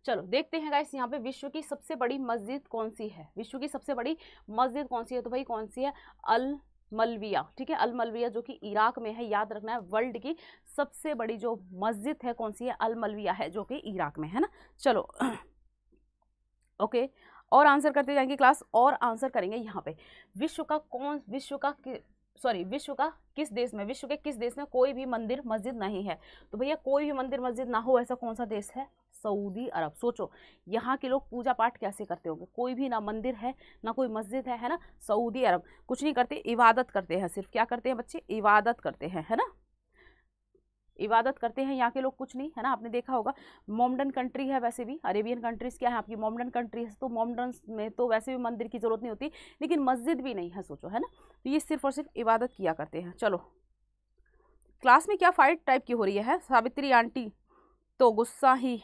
चलो देखते हैं गाइस यहाँ पे विश्व की सबसे बड़ी मस्जिद कौन सी है विश्व की सबसे बड़ी मस्जिद कौन सी है तो भाई कौन सी है अल मलविया ठीक है अलमलविया जो कि इराक में है याद रखना है वर्ल्ड की सबसे बड़ी जो मस्जिद है कौन सी है अलमलविया है जो कि इराक में है ना चलो *clears throat* ओके और आंसर करते जाएंगे क्लास और आंसर करेंगे यहाँ पे विश्व का कौन विश्व का सॉरी विश्व का किस देश में विश्व के किस देश में कोई भी मंदिर मस्जिद नहीं है तो भैया कोई भी मंदिर मस्जिद ना हो ऐसा कौन सा देश है सऊदी अरब सोचो यहाँ के लोग पूजा पाठ कैसे करते होंगे कोई भी ना मंदिर है ना कोई मस्जिद है है ना सऊदी अरब कुछ नहीं करते इबादत करते हैं सिर्फ क्या करते हैं बच्चे इबादत करते हैं है ना इबादत करते हैं यहाँ के लोग कुछ नहीं है ना आपने देखा होगा मोमडन कंट्री है वैसे भी अरेबियन कंट्रीज़ क्या है आपकी मोमडन कंट्रीज तो मोमडन में तो वैसे भी मंदिर की ज़रूरत नहीं होती लेकिन मस्जिद भी नहीं है सोचो है ना तो ये सिर्फ और सिर्फ इबादत किया करते हैं चलो क्लास में क्या फाइट टाइप की हो रही है सावित्री आंटी तो गुस्सा ही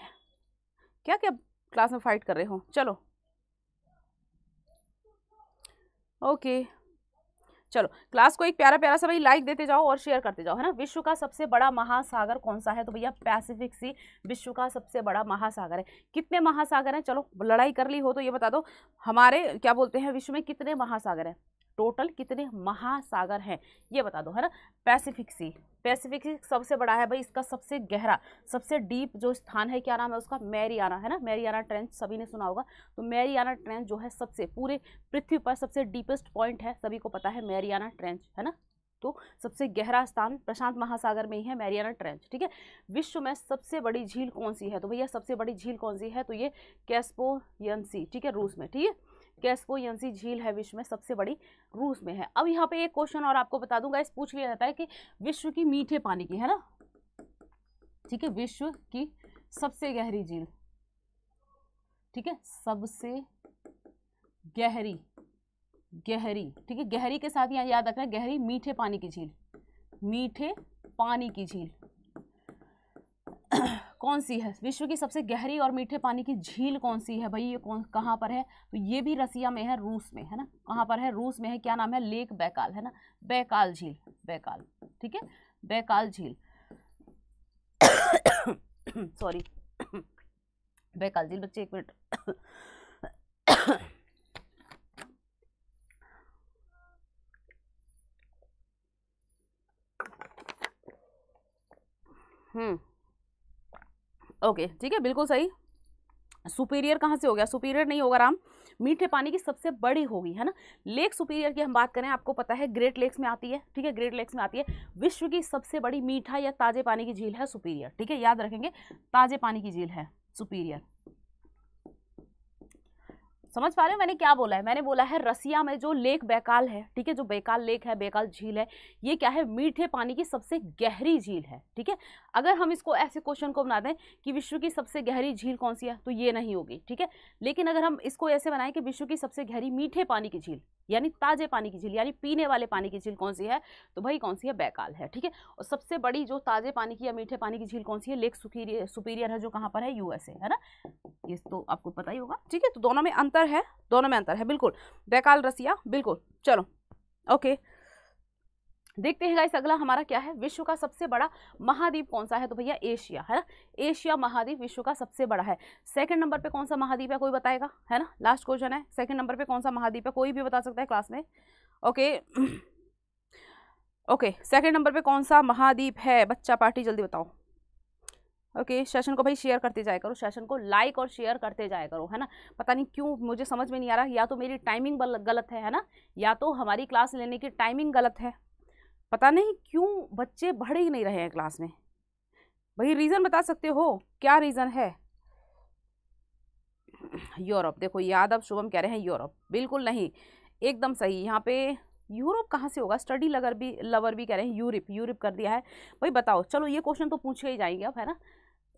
क्या क्या क्लास में फाइट कर रहे हो चलो ओके चलो क्लास को एक प्यारा प्यारा सा भाई लाइक देते जाओ और शेयर करते जाओ है ना विश्व का सबसे बड़ा महासागर कौन सा है तो भैया पैसिफिक सी विश्व का सबसे बड़ा महासागर है कितने महासागर हैं चलो लड़ाई कर ली हो तो ये बता दो हमारे क्या बोलते हैं विश्व में कितने महासागर हैं टोटल कितने महासागर हैं ये बता दो है ना पैसिफिक सी पैसिफिक सी सबसे बड़ा है भाई इसका सबसे गहरा सबसे डीप जो स्थान है क्या नाम है उसका मैरियाना है ना मैरियाना ट्रेंच सभी ने सुना होगा तो मैरियाना ट्रेंच जो है सबसे पूरे पृथ्वी पर सबसे डीपेस्ट पॉइंट है सभी को पता है मैरियाना ट्रेंच है ना तो सबसे गहरा स्थान प्रशांत महासागर में ही है मैरियाना ट्रेंच ठीक है विश्व में सबसे बड़ी झील कौन सी है तो भैया सबसे बड़ी झील कौन सी है तो ये कैस्पोयन सी ठीक है रूस में ठीक है यंसी झील है विश्व में सबसे बड़ी रूस में है अब यहाँ पे एक क्वेश्चन और आपको बता दूंगा इस पूछ लिया जाता है कि विश्व की मीठे पानी की है ना ठीक है विश्व की सबसे गहरी झील ठीक है सबसे गहरी गहरी ठीक है गहरी के साथ यहाँ याद रखना गहरी मीठे पानी की झील मीठे पानी की झील कौन सी है विश्व की सबसे गहरी और मीठे पानी की झील कौन सी है भाई ये कौन कहाँ पर है तो ये भी रसिया में है रूस में है ना कहाँ पर है रूस में है क्या नाम है लेक बैकाल है ना बैकाल झील बैकाल ठीक है बैकाल झील *coughs* सॉरी बैकाल झील बच्चे एक मिनट *coughs* हम्म ओके ठीक है बिल्कुल सही सुपीरियर कहाँ से हो गया सुपीरियर नहीं होगा राम मीठे पानी की सबसे बड़ी होगी है ना लेक सुपीरियर की हम बात करें आपको पता है ग्रेट लेक्स में आती है ठीक है ग्रेट लेक्स में आती है विश्व की सबसे बड़ी मीठा या ताजे पानी की झील है सुपीरियर ठीक है याद रखेंगे ताजे पानी की झील है सुपीरियर समझ पा रहे हो मैंने क्या बोला है मैंने बोला है रसिया में जो लेक बैकाल है ठीक है जो बैकाल लेक है बैकाल झील है ये क्या है मीठे पानी की सबसे गहरी झील है ठीक है अगर हम इसको ऐसे क्वेश्चन को बना दें कि विश्व की सबसे गहरी झील कौन सी है तो ये नहीं होगी ठीक है लेकिन अगर हम इसको ऐसे बनाएं कि विश्व की सबसे गहरी मीठे पानी की झील यानी ताजे पानी की झील यानी पीने वाले पानी की झील कौन सी है तो भाई कौन सी है बैकाल है ठीक है और सबसे बड़ी जो ताजे पानी की या मीठे पानी की झील कौन सी है लेक सुपीरियर है जो कहाँ पर है यूएसए है ना ये तो आपको पता ही होगा ठीक है तो दोनों में अंतर अंतर है दोनों में अंतर है बिल्कुल बैकाल रसिया बिल्कुल चलो ओके देखते हैं गाइस अगला हमारा क्या है विश्व का सबसे बड़ा महाद्वीप कौन सा है तो भैया एशिया है ना एशिया महाद्वीप विश्व का सबसे बड़ा है सेकंड नंबर पे कौन सा महाद्वीप है कोई बताएगा है ना लास्ट क्वेश्चन है सेकंड नंबर पे कौन सा महाद्वीप है कोई भी बता सकता है क्लास में ओके ओके सेकंड नंबर पर कौन सा महाद्वीप है बच्चा पार्टी जल्दी बताओ ओके okay, सेशन को भाई शेयर करते जाया करो सेशन को लाइक और शेयर करते जाया करो है ना पता नहीं क्यों मुझे समझ में नहीं आ रहा या तो मेरी टाइमिंग गलत है है ना या तो हमारी क्लास लेने की टाइमिंग गलत है पता नहीं क्यों बच्चे बढ़ ही नहीं रहे हैं क्लास में भाई रीज़न बता सकते हो क्या रीज़न है यूरोप देखो यादव शुभम कह रहे हैं यूरोप बिल्कुल नहीं एकदम सही यहाँ पे यूरोप कहाँ से होगा स्टडी लगर भी लवर भी कह रहे हैं यूरोप यूरोप कर दिया है भाई बताओ चलो ये क्वेश्चन तो पूछे ही जाएंगे अब है ना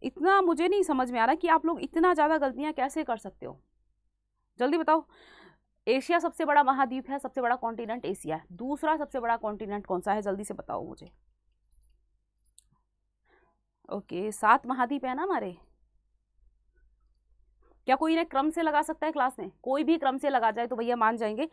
इतना मुझे नहीं समझ में आ रहा कि आप लोग इतना ज़्यादा गलतियाँ कैसे कर सकते हो जल्दी बताओ एशिया सबसे बड़ा महाद्वीप है सबसे बड़ा कॉन्टिनेंट एशिया है दूसरा सबसे बड़ा कॉन्टिनेंट कौन सा है जल्दी से बताओ मुझे ओके सात महाद्वीप है ना हमारे क्या कोई इन्हें क्रम से लगा सकता है क्लास में कोई भी क्रम से लगा जाए तो भैया मान जाएंगे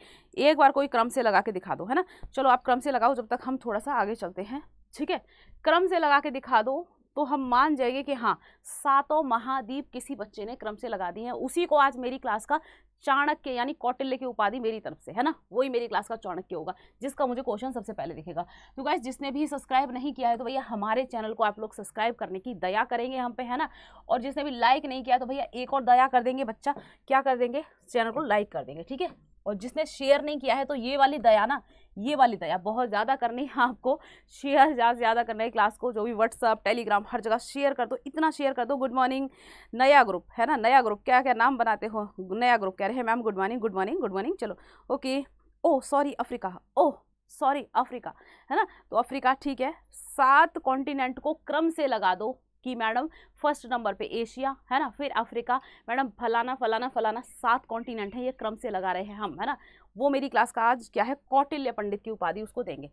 एक बार कोई क्रम से लगा के दिखा दो है ना चलो आप क्रम से लगाओ जब तक हम थोड़ा सा आगे चलते हैं ठीक है क्रम से लगा के दिखा दो तो हम मान जाएंगे कि हाँ सातों महाद्वीप किसी बच्चे ने क्रम से लगा दिए हैं उसी को आज मेरी क्लास का चाणक्य यानी कौटिल्य की उपाधि मेरी तरफ से है ना वही मेरी क्लास का चाणक्य होगा जिसका मुझे क्वेश्चन सबसे पहले दिखेगा तो गाइज जिसने भी सब्सक्राइब नहीं किया है तो भैया हमारे चैनल को आप लोग सब्सक्राइब करने की दया करेंगे हम पे है ना और जिसने भी लाइक नहीं किया तो भैया एक और दया कर देंगे बच्चा क्या कर देंगे चैनल को लाइक कर देंगे ठीक है और जिसने शेयर नहीं किया है तो ये वाली दया ना ये वाली दया बहुत ज़्यादा करनी है आपको शेयर ज़्यादा ज़्यादा करना है क्लास को जो भी व्हाट्सअप टेलीग्राम हर जगह शेयर कर दो इतना शेयर कर दो गुड मॉर्निंग नया ग्रुप है ना नया ग्रुप क्या क्या नाम बनाते हो नया ग्रुप कह रहे हैं ma'am good morning good morning good morning चलो okay oh sorry Africa oh oh, sorry Africa है ना तो अफ्रीका ठीक है सात कॉन्टिनेंट को क्रम से लगा दो कि मैडम फर्स्ट नंबर पे एशिया है ना फिर अफ्रीका मैडम फलाना फलाना फलाना सात कॉन्टिनेंट है ये क्रम से लगा रहे हैं हम है ना वो मेरी क्लास का आज क्या है कौटिल्य पंडित की उपाधि उसको देंगे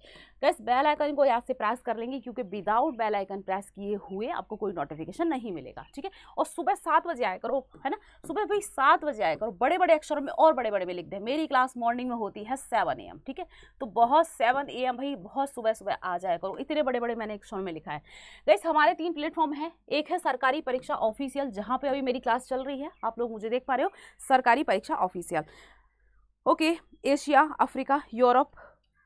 गैस बेल आइकन को याद से प्रेस कर लेंगे क्योंकि विदाउट बेल आइकन प्रेस किए हुए आपको कोई नोटिफिकेशन नहीं मिलेगा ठीक है और सुबह सात बजे आया करो है ना सुबह भाई सात बजे आया करो बड़े बड़े अक्षरों में और बड़े बड़े में लिख दें मेरी क्लास मॉर्निंग में होती है सेवन ए ठीक है तो बहुत सेवन ए भाई बहुत सुबह सुबह आ जाया करो इतने बड़े बड़े मैंने अक्षरों में लिखा है गैस हमारे तीन प्लेटफॉर्म है एक है सरकारी परीक्षा ऑफिशियल जहाँ पर अभी मेरी क्लास चल रही है आप लोग मुझे देख पा रहे हो Sarkari Pariksha official okay Asia Africa Europe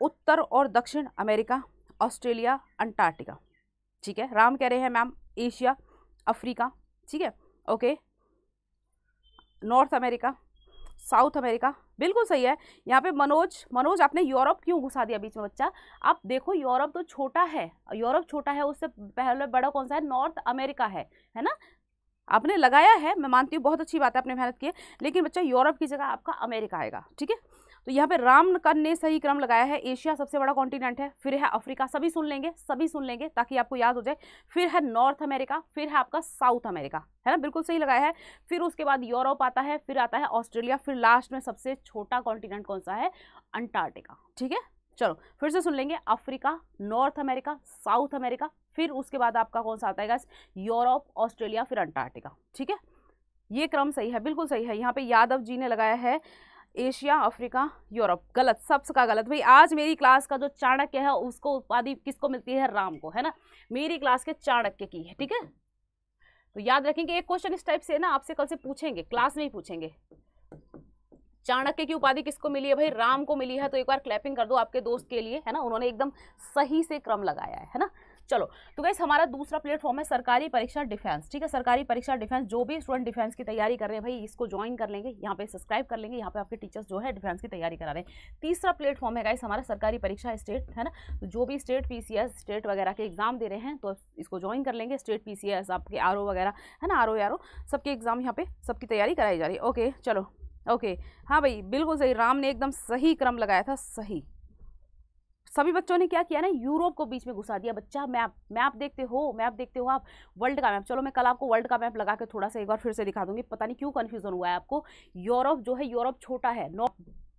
उत्तर और दक्षिण अमेरिका ऑस्ट्रेलिया अंटार्कटिका ठीक है राम कह रहे हैं मैम एशिया अफ्रीका ठीक है okay North America South America बिल्कुल सही है यहाँ पे मनोज मनोज आपने यूरोप क्यों घुसा दिया बीच में बच्चा आप देखो यूरोप तो छोटा है यूरोप छोटा है उससे पहले बड़ा कौन सा है नॉर्थ अमेरिका है है ना आपने लगाया है मैं मानती हूँ बहुत अच्छी बात है आपने मेहनत की है लेकिन बच्चा यूरोप की जगह आपका अमेरिका आएगा ठीक है तो यहाँ पे राम का ने सही क्रम लगाया है एशिया सबसे बड़ा कॉन्टिनेंट है फिर है अफ्रीका सभी सुन लेंगे सभी सुन लेंगे ताकि आपको याद हो जाए फिर है नॉर्थ अमेरिका फिर है आपका साउथ अमेरिका है ना बिल्कुल सही लगाया है फिर उसके बाद यूरोप आता है फिर आता है ऑस्ट्रेलिया फिर लास्ट में सबसे छोटा कॉन्टिनेंट कौन सा है अंटार्कटिका ठीक है चलो फिर से सुन लेंगे Africa North America South America फिर उसके बाद आपका कौन सा आता है गैस यूरोप ऑस्ट्रेलिया फिर अंटार्कटिका ठीक है ये क्रम सही है बिल्कुल सही है यहाँ पे यादव जी ने लगाया है एशिया अफ्रीका यूरोप गलत सबसे का गलत भाई आज मेरी क्लास का जो चाणक्य है उसको उपाधि किसको मिलती है राम को है ना मेरी क्लास के चाणक्य की है ठीक है तो याद रखेंगे एक क्वेश्चन इस टाइप से ना आपसे कल से पूछेंगे क्लास में ही पूछेंगे चाणक्य की उपाधि किसको मिली है भाई राम को मिली है तो एक बार क्लैपिंग कर दो आपके दोस्त के लिए है ना उन्होंने एकदम सही से क्रम लगाया है ना चलो तो गैस हमारा दूसरा प्लेटफॉर्म है सरकारी परीक्षा डिफेंस ठीक है सरकारी परीक्षा डिफेंस जो भी स्टूडेंट डिफेंस की तैयारी कर रहे हैं भाई इसको ज्वाइन कर लेंगे यहाँ पे सब्सक्राइब कर लेंगे यहाँ पे आपके टीचर्स जो है डिफेंस की तैयारी करा रहे हैं तीसरा प्लेटफॉर्म है गाइस हमारा सरकारी परीक्षा स्टेट है ना तो जो भी स्टेट पी स्टेट वगैरह के एग्जाम दे रहे हैं तो इसको ज्वाइन कर लेंगे स्टेट पी आपके आर वगैरह है ना आर ओ सबके एग्जाम यहाँ पे सबकी तैयारी कराई जा रही है ओके चलो ओके हाँ भाई बिल्कुल सही राम ने एकदम सही क्रम लगाया था सही सभी बच्चों ने क्या किया ना यूरोप को बीच में घुसा दिया बच्चा मैप मैप देखते हो मैप देखते हो आप वर्ल्ड का मैप चलो मैं कल आपको वर्ल्ड का मैप लगा के थोड़ा सा एक बार फिर से दिखा दूंगी पता नहीं क्यों कन्फ्यूजन हुआ है आपको यूरोप जो है यूरोप छोटा है नॉर्थ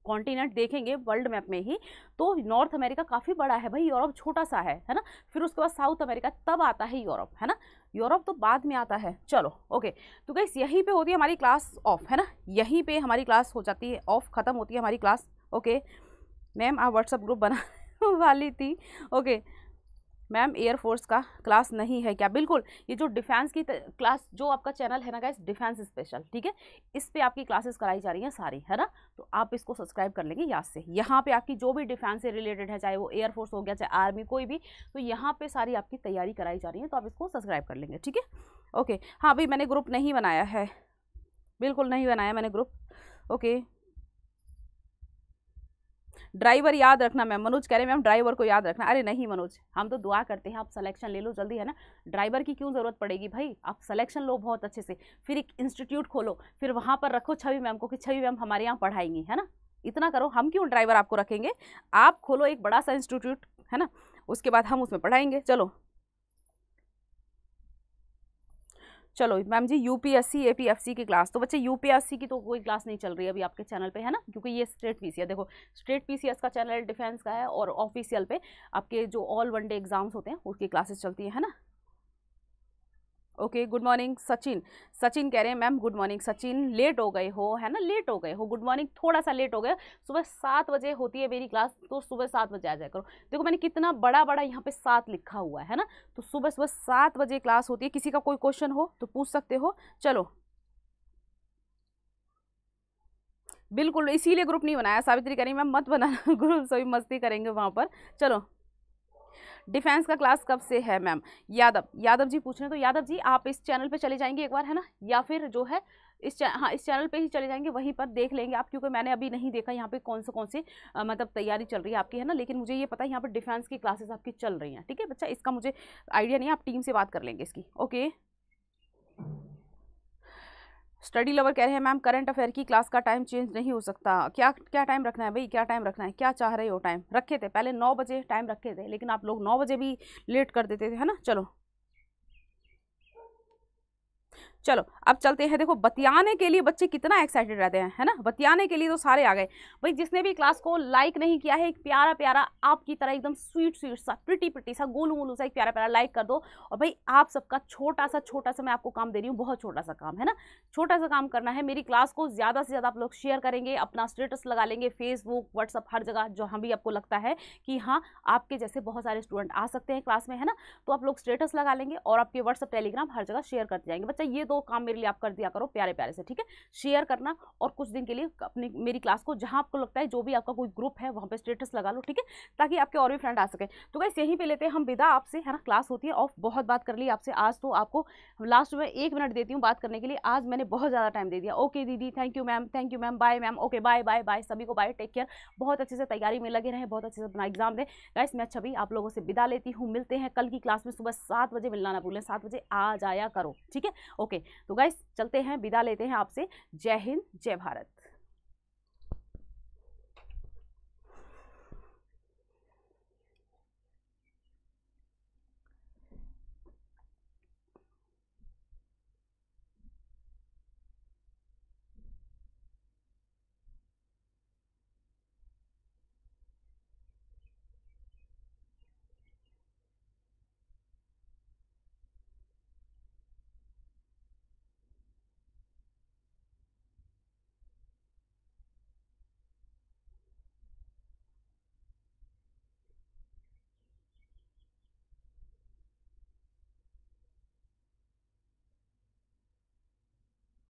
कॉन्टिनेंट देखेंगे वर्ल्ड मैप में ही तो नॉर्थ अमेरिका काफ़ी बड़ा है भाई यूरोप छोटा सा है है ना फिर उसके बाद साउथ अमेरिका तब आता है यूरोप है ना यूरोप तो बाद में आता है चलो ओके तो गैस यहीं पे होती है हमारी क्लास ऑफ है ना यहीं पे हमारी क्लास हो जाती है ऑफ ख़त्म होती है हमारी क्लास ओके मैम आप व्हाट्सअप ग्रुप बना *laughs* वाली थी ओके मैम एयरफोर्स का क्लास नहीं है क्या बिल्कुल ये जो डिफेंस की क्लास जो आपका चैनल है ना गाइस डिफेंस स्पेशल ठीक है इस पे आपकी क्लासेस कराई जा रही हैं सारी है ना तो आप इसको सब्सक्राइब कर लेंगे याद से यहाँ पे आपकी जो भी डिफेंस से रिलेटेड है चाहे वो एयरफोर्स हो गया चाहे आर्मी कोई भी तो यहाँ पर सारी आपकी तैयारी कराई जा रही है तो आप इसको सब्सक्राइब कर लेंगे ठीक है ओके हाँ भाई मैंने ग्रुप नहीं बनाया है बिल्कुल नहीं बनाया मैंने ग्रुप ओके ड्राइवर याद रखना मैम मनोज कह रहे हैं मैम ड्राइवर को याद रखना अरे नहीं मनोज हम तो दुआ करते हैं आप सलेक्शन ले लो जल्दी है ना ड्राइवर की क्यों ज़रूरत पड़ेगी भाई आप सलेक्शन लो बहुत अच्छे से फिर एक इंस्टीट्यूट खोलो फिर वहाँ पर रखो छवि मैम को कि छवि मैम हमारे यहाँ पढ़ाएंगी है ना इतना करो हम क्यों ड्राइवर आपको रखेंगे आप खोलो एक बड़ा सा इंस्टीट्यूट है ना उसके बाद हम उसमें पढ़ाएंगे चलो चलो मैम जी यूपीएससी एपीएफसी की क्लास तो बच्चे यूपीएससी की तो कोई क्लास नहीं चल रही अभी आपके चैनल पे है ना क्योंकि ये सी पीसीएस देखो सी पीसीएस का चैनल डिफेंस का है और ऑफिशियल पे आपके जो ऑल वन डे एग्जाम्स होते हैं उसकी क्लासेस चलती है ना okay good morning Sachin Sachin कह रहे हैं ma'am good morning Sachin late हो गए हो है ना लेट हो गए हो गुड मॉर्निंग थोड़ा सा लेट हो गया सुबह सात बजे होती है मेरी क्लास तो सुबह सात बजे आ जाया करो देखो मैंने कितना बड़ा बड़ा यहाँ पे सात लिखा हुआ है ना तो सुबह सुबह सात बजे क्लास होती है किसी का कोई क्वेश्चन हो तो पूछ सकते हो चलो बिल्कुल इसीलिए ग्रुप नहीं बनाया सावित्री करेंगे मैम मत बनाना *laughs* ग्रुप सभी मस्ती करेंगे वहाँ पर चलो डिफेंस का क्लास कब से है मैम यादव यादव जी पूछ रहे हैं तो यादव जी आप इस चैनल पे चले जाएंगे एक बार है ना या फिर जो है इस हाँ इस चैनल पे ही चले जाएंगे वहीं पर देख लेंगे आप क्योंकि मैंने अभी नहीं देखा यहाँ पे कौन से कौन से आ, मतलब तैयारी चल रही है आपकी है ना लेकिन मुझे ये पता है यहाँ पर डिफेंस की क्लासेस आपकी चल रही हैं ठीक है बच्चा इसका मुझे आइडिया नहीं आप टीम से बात कर लेंगे इसकी ओके स्टडी लवर कह रहे हैं मैम करंट अफेयर की क्लास का टाइम चेंज नहीं हो सकता क्या क्या टाइम रखना है भाई क्या टाइम रखना है क्या चाह रहे हो टाइम रखे थे पहले नौ बजे टाइम रखे थे लेकिन आप लोग नौ बजे भी लेट कर देते थे है ना चलो चलो अब चलते हैं देखो बतियाने के लिए बच्चे कितना एक्साइटेड रहते हैं है ना बतियाने के लिए तो सारे आ गए भाई जिसने भी क्लास को लाइक नहीं किया है एक प्यारा प्यारा आपकी तरह एकदम स्वीट स्वीट सा प्रिटी प्रिटी सा गोलू गोलू सा एक प्यारा प्यारा लाइक कर दो और भाई आप सबका छोटा सा छोटा सा मैं आपको काम दे रही हूँ बहुत छोटा सा काम है ना छोटा सा काम करना है मेरी क्लास को ज़्यादा से ज़्यादा आप लोग शेयर करेंगे अपना स्टेटस लगा लेंगे फेसबुक व्हाट्सअप हर जगह जो हम भी आपको लगता है कि हाँ आपके जैसे बहुत सारे स्टूडेंट आ सकते हैं क्लास में है ना तो आप लोग स्टेटस लगा लेंगे और आपके व्हाट्सअप टेलीग्राम हर जगह शेयर करते जाएंगे बच्चा ये दो काम मेरे लिए आप कर दिया करो प्यारे प्यारे से ठीक है शेयर करना और कुछ दिन के लिए अपनी मेरी क्लास को जहाँ आपको लगता है जो भी आपका कोई ग्रुप है वहाँ पर स्टेटस लगा लो ठीक है ताकि आपके और भी फ्रेंड आ सके तो गैस यहीं पर लेते हैं हम विदा आपसे है ना क्लास होती है और बहुत बात कर ली आपसे आज तो आपको लास्ट में एक मिनट देती हूँ बात करने के लिए आज मैंने बहुत ज़्यादा टाइम दे दिया ओके दीदी thank you ma'am thank you ma'am bye ma'am okay bye bye bye सभी को बाय टेक केयर बहुत अच्छे से तैयारी में लगे रहें बहुत अच्छे से अपना एग्जाम दें गाइस मैं छवि अच्छा आप लोगों से विदा लेती हूँ मिलते हैं कल की क्लास में सुबह सात बजे मिलना ना भूलें सात बजे आ जाया करो ठीक है ओके तो गाइस चलते हैं विदा लेते हैं आपसे जय हिंद जय भारत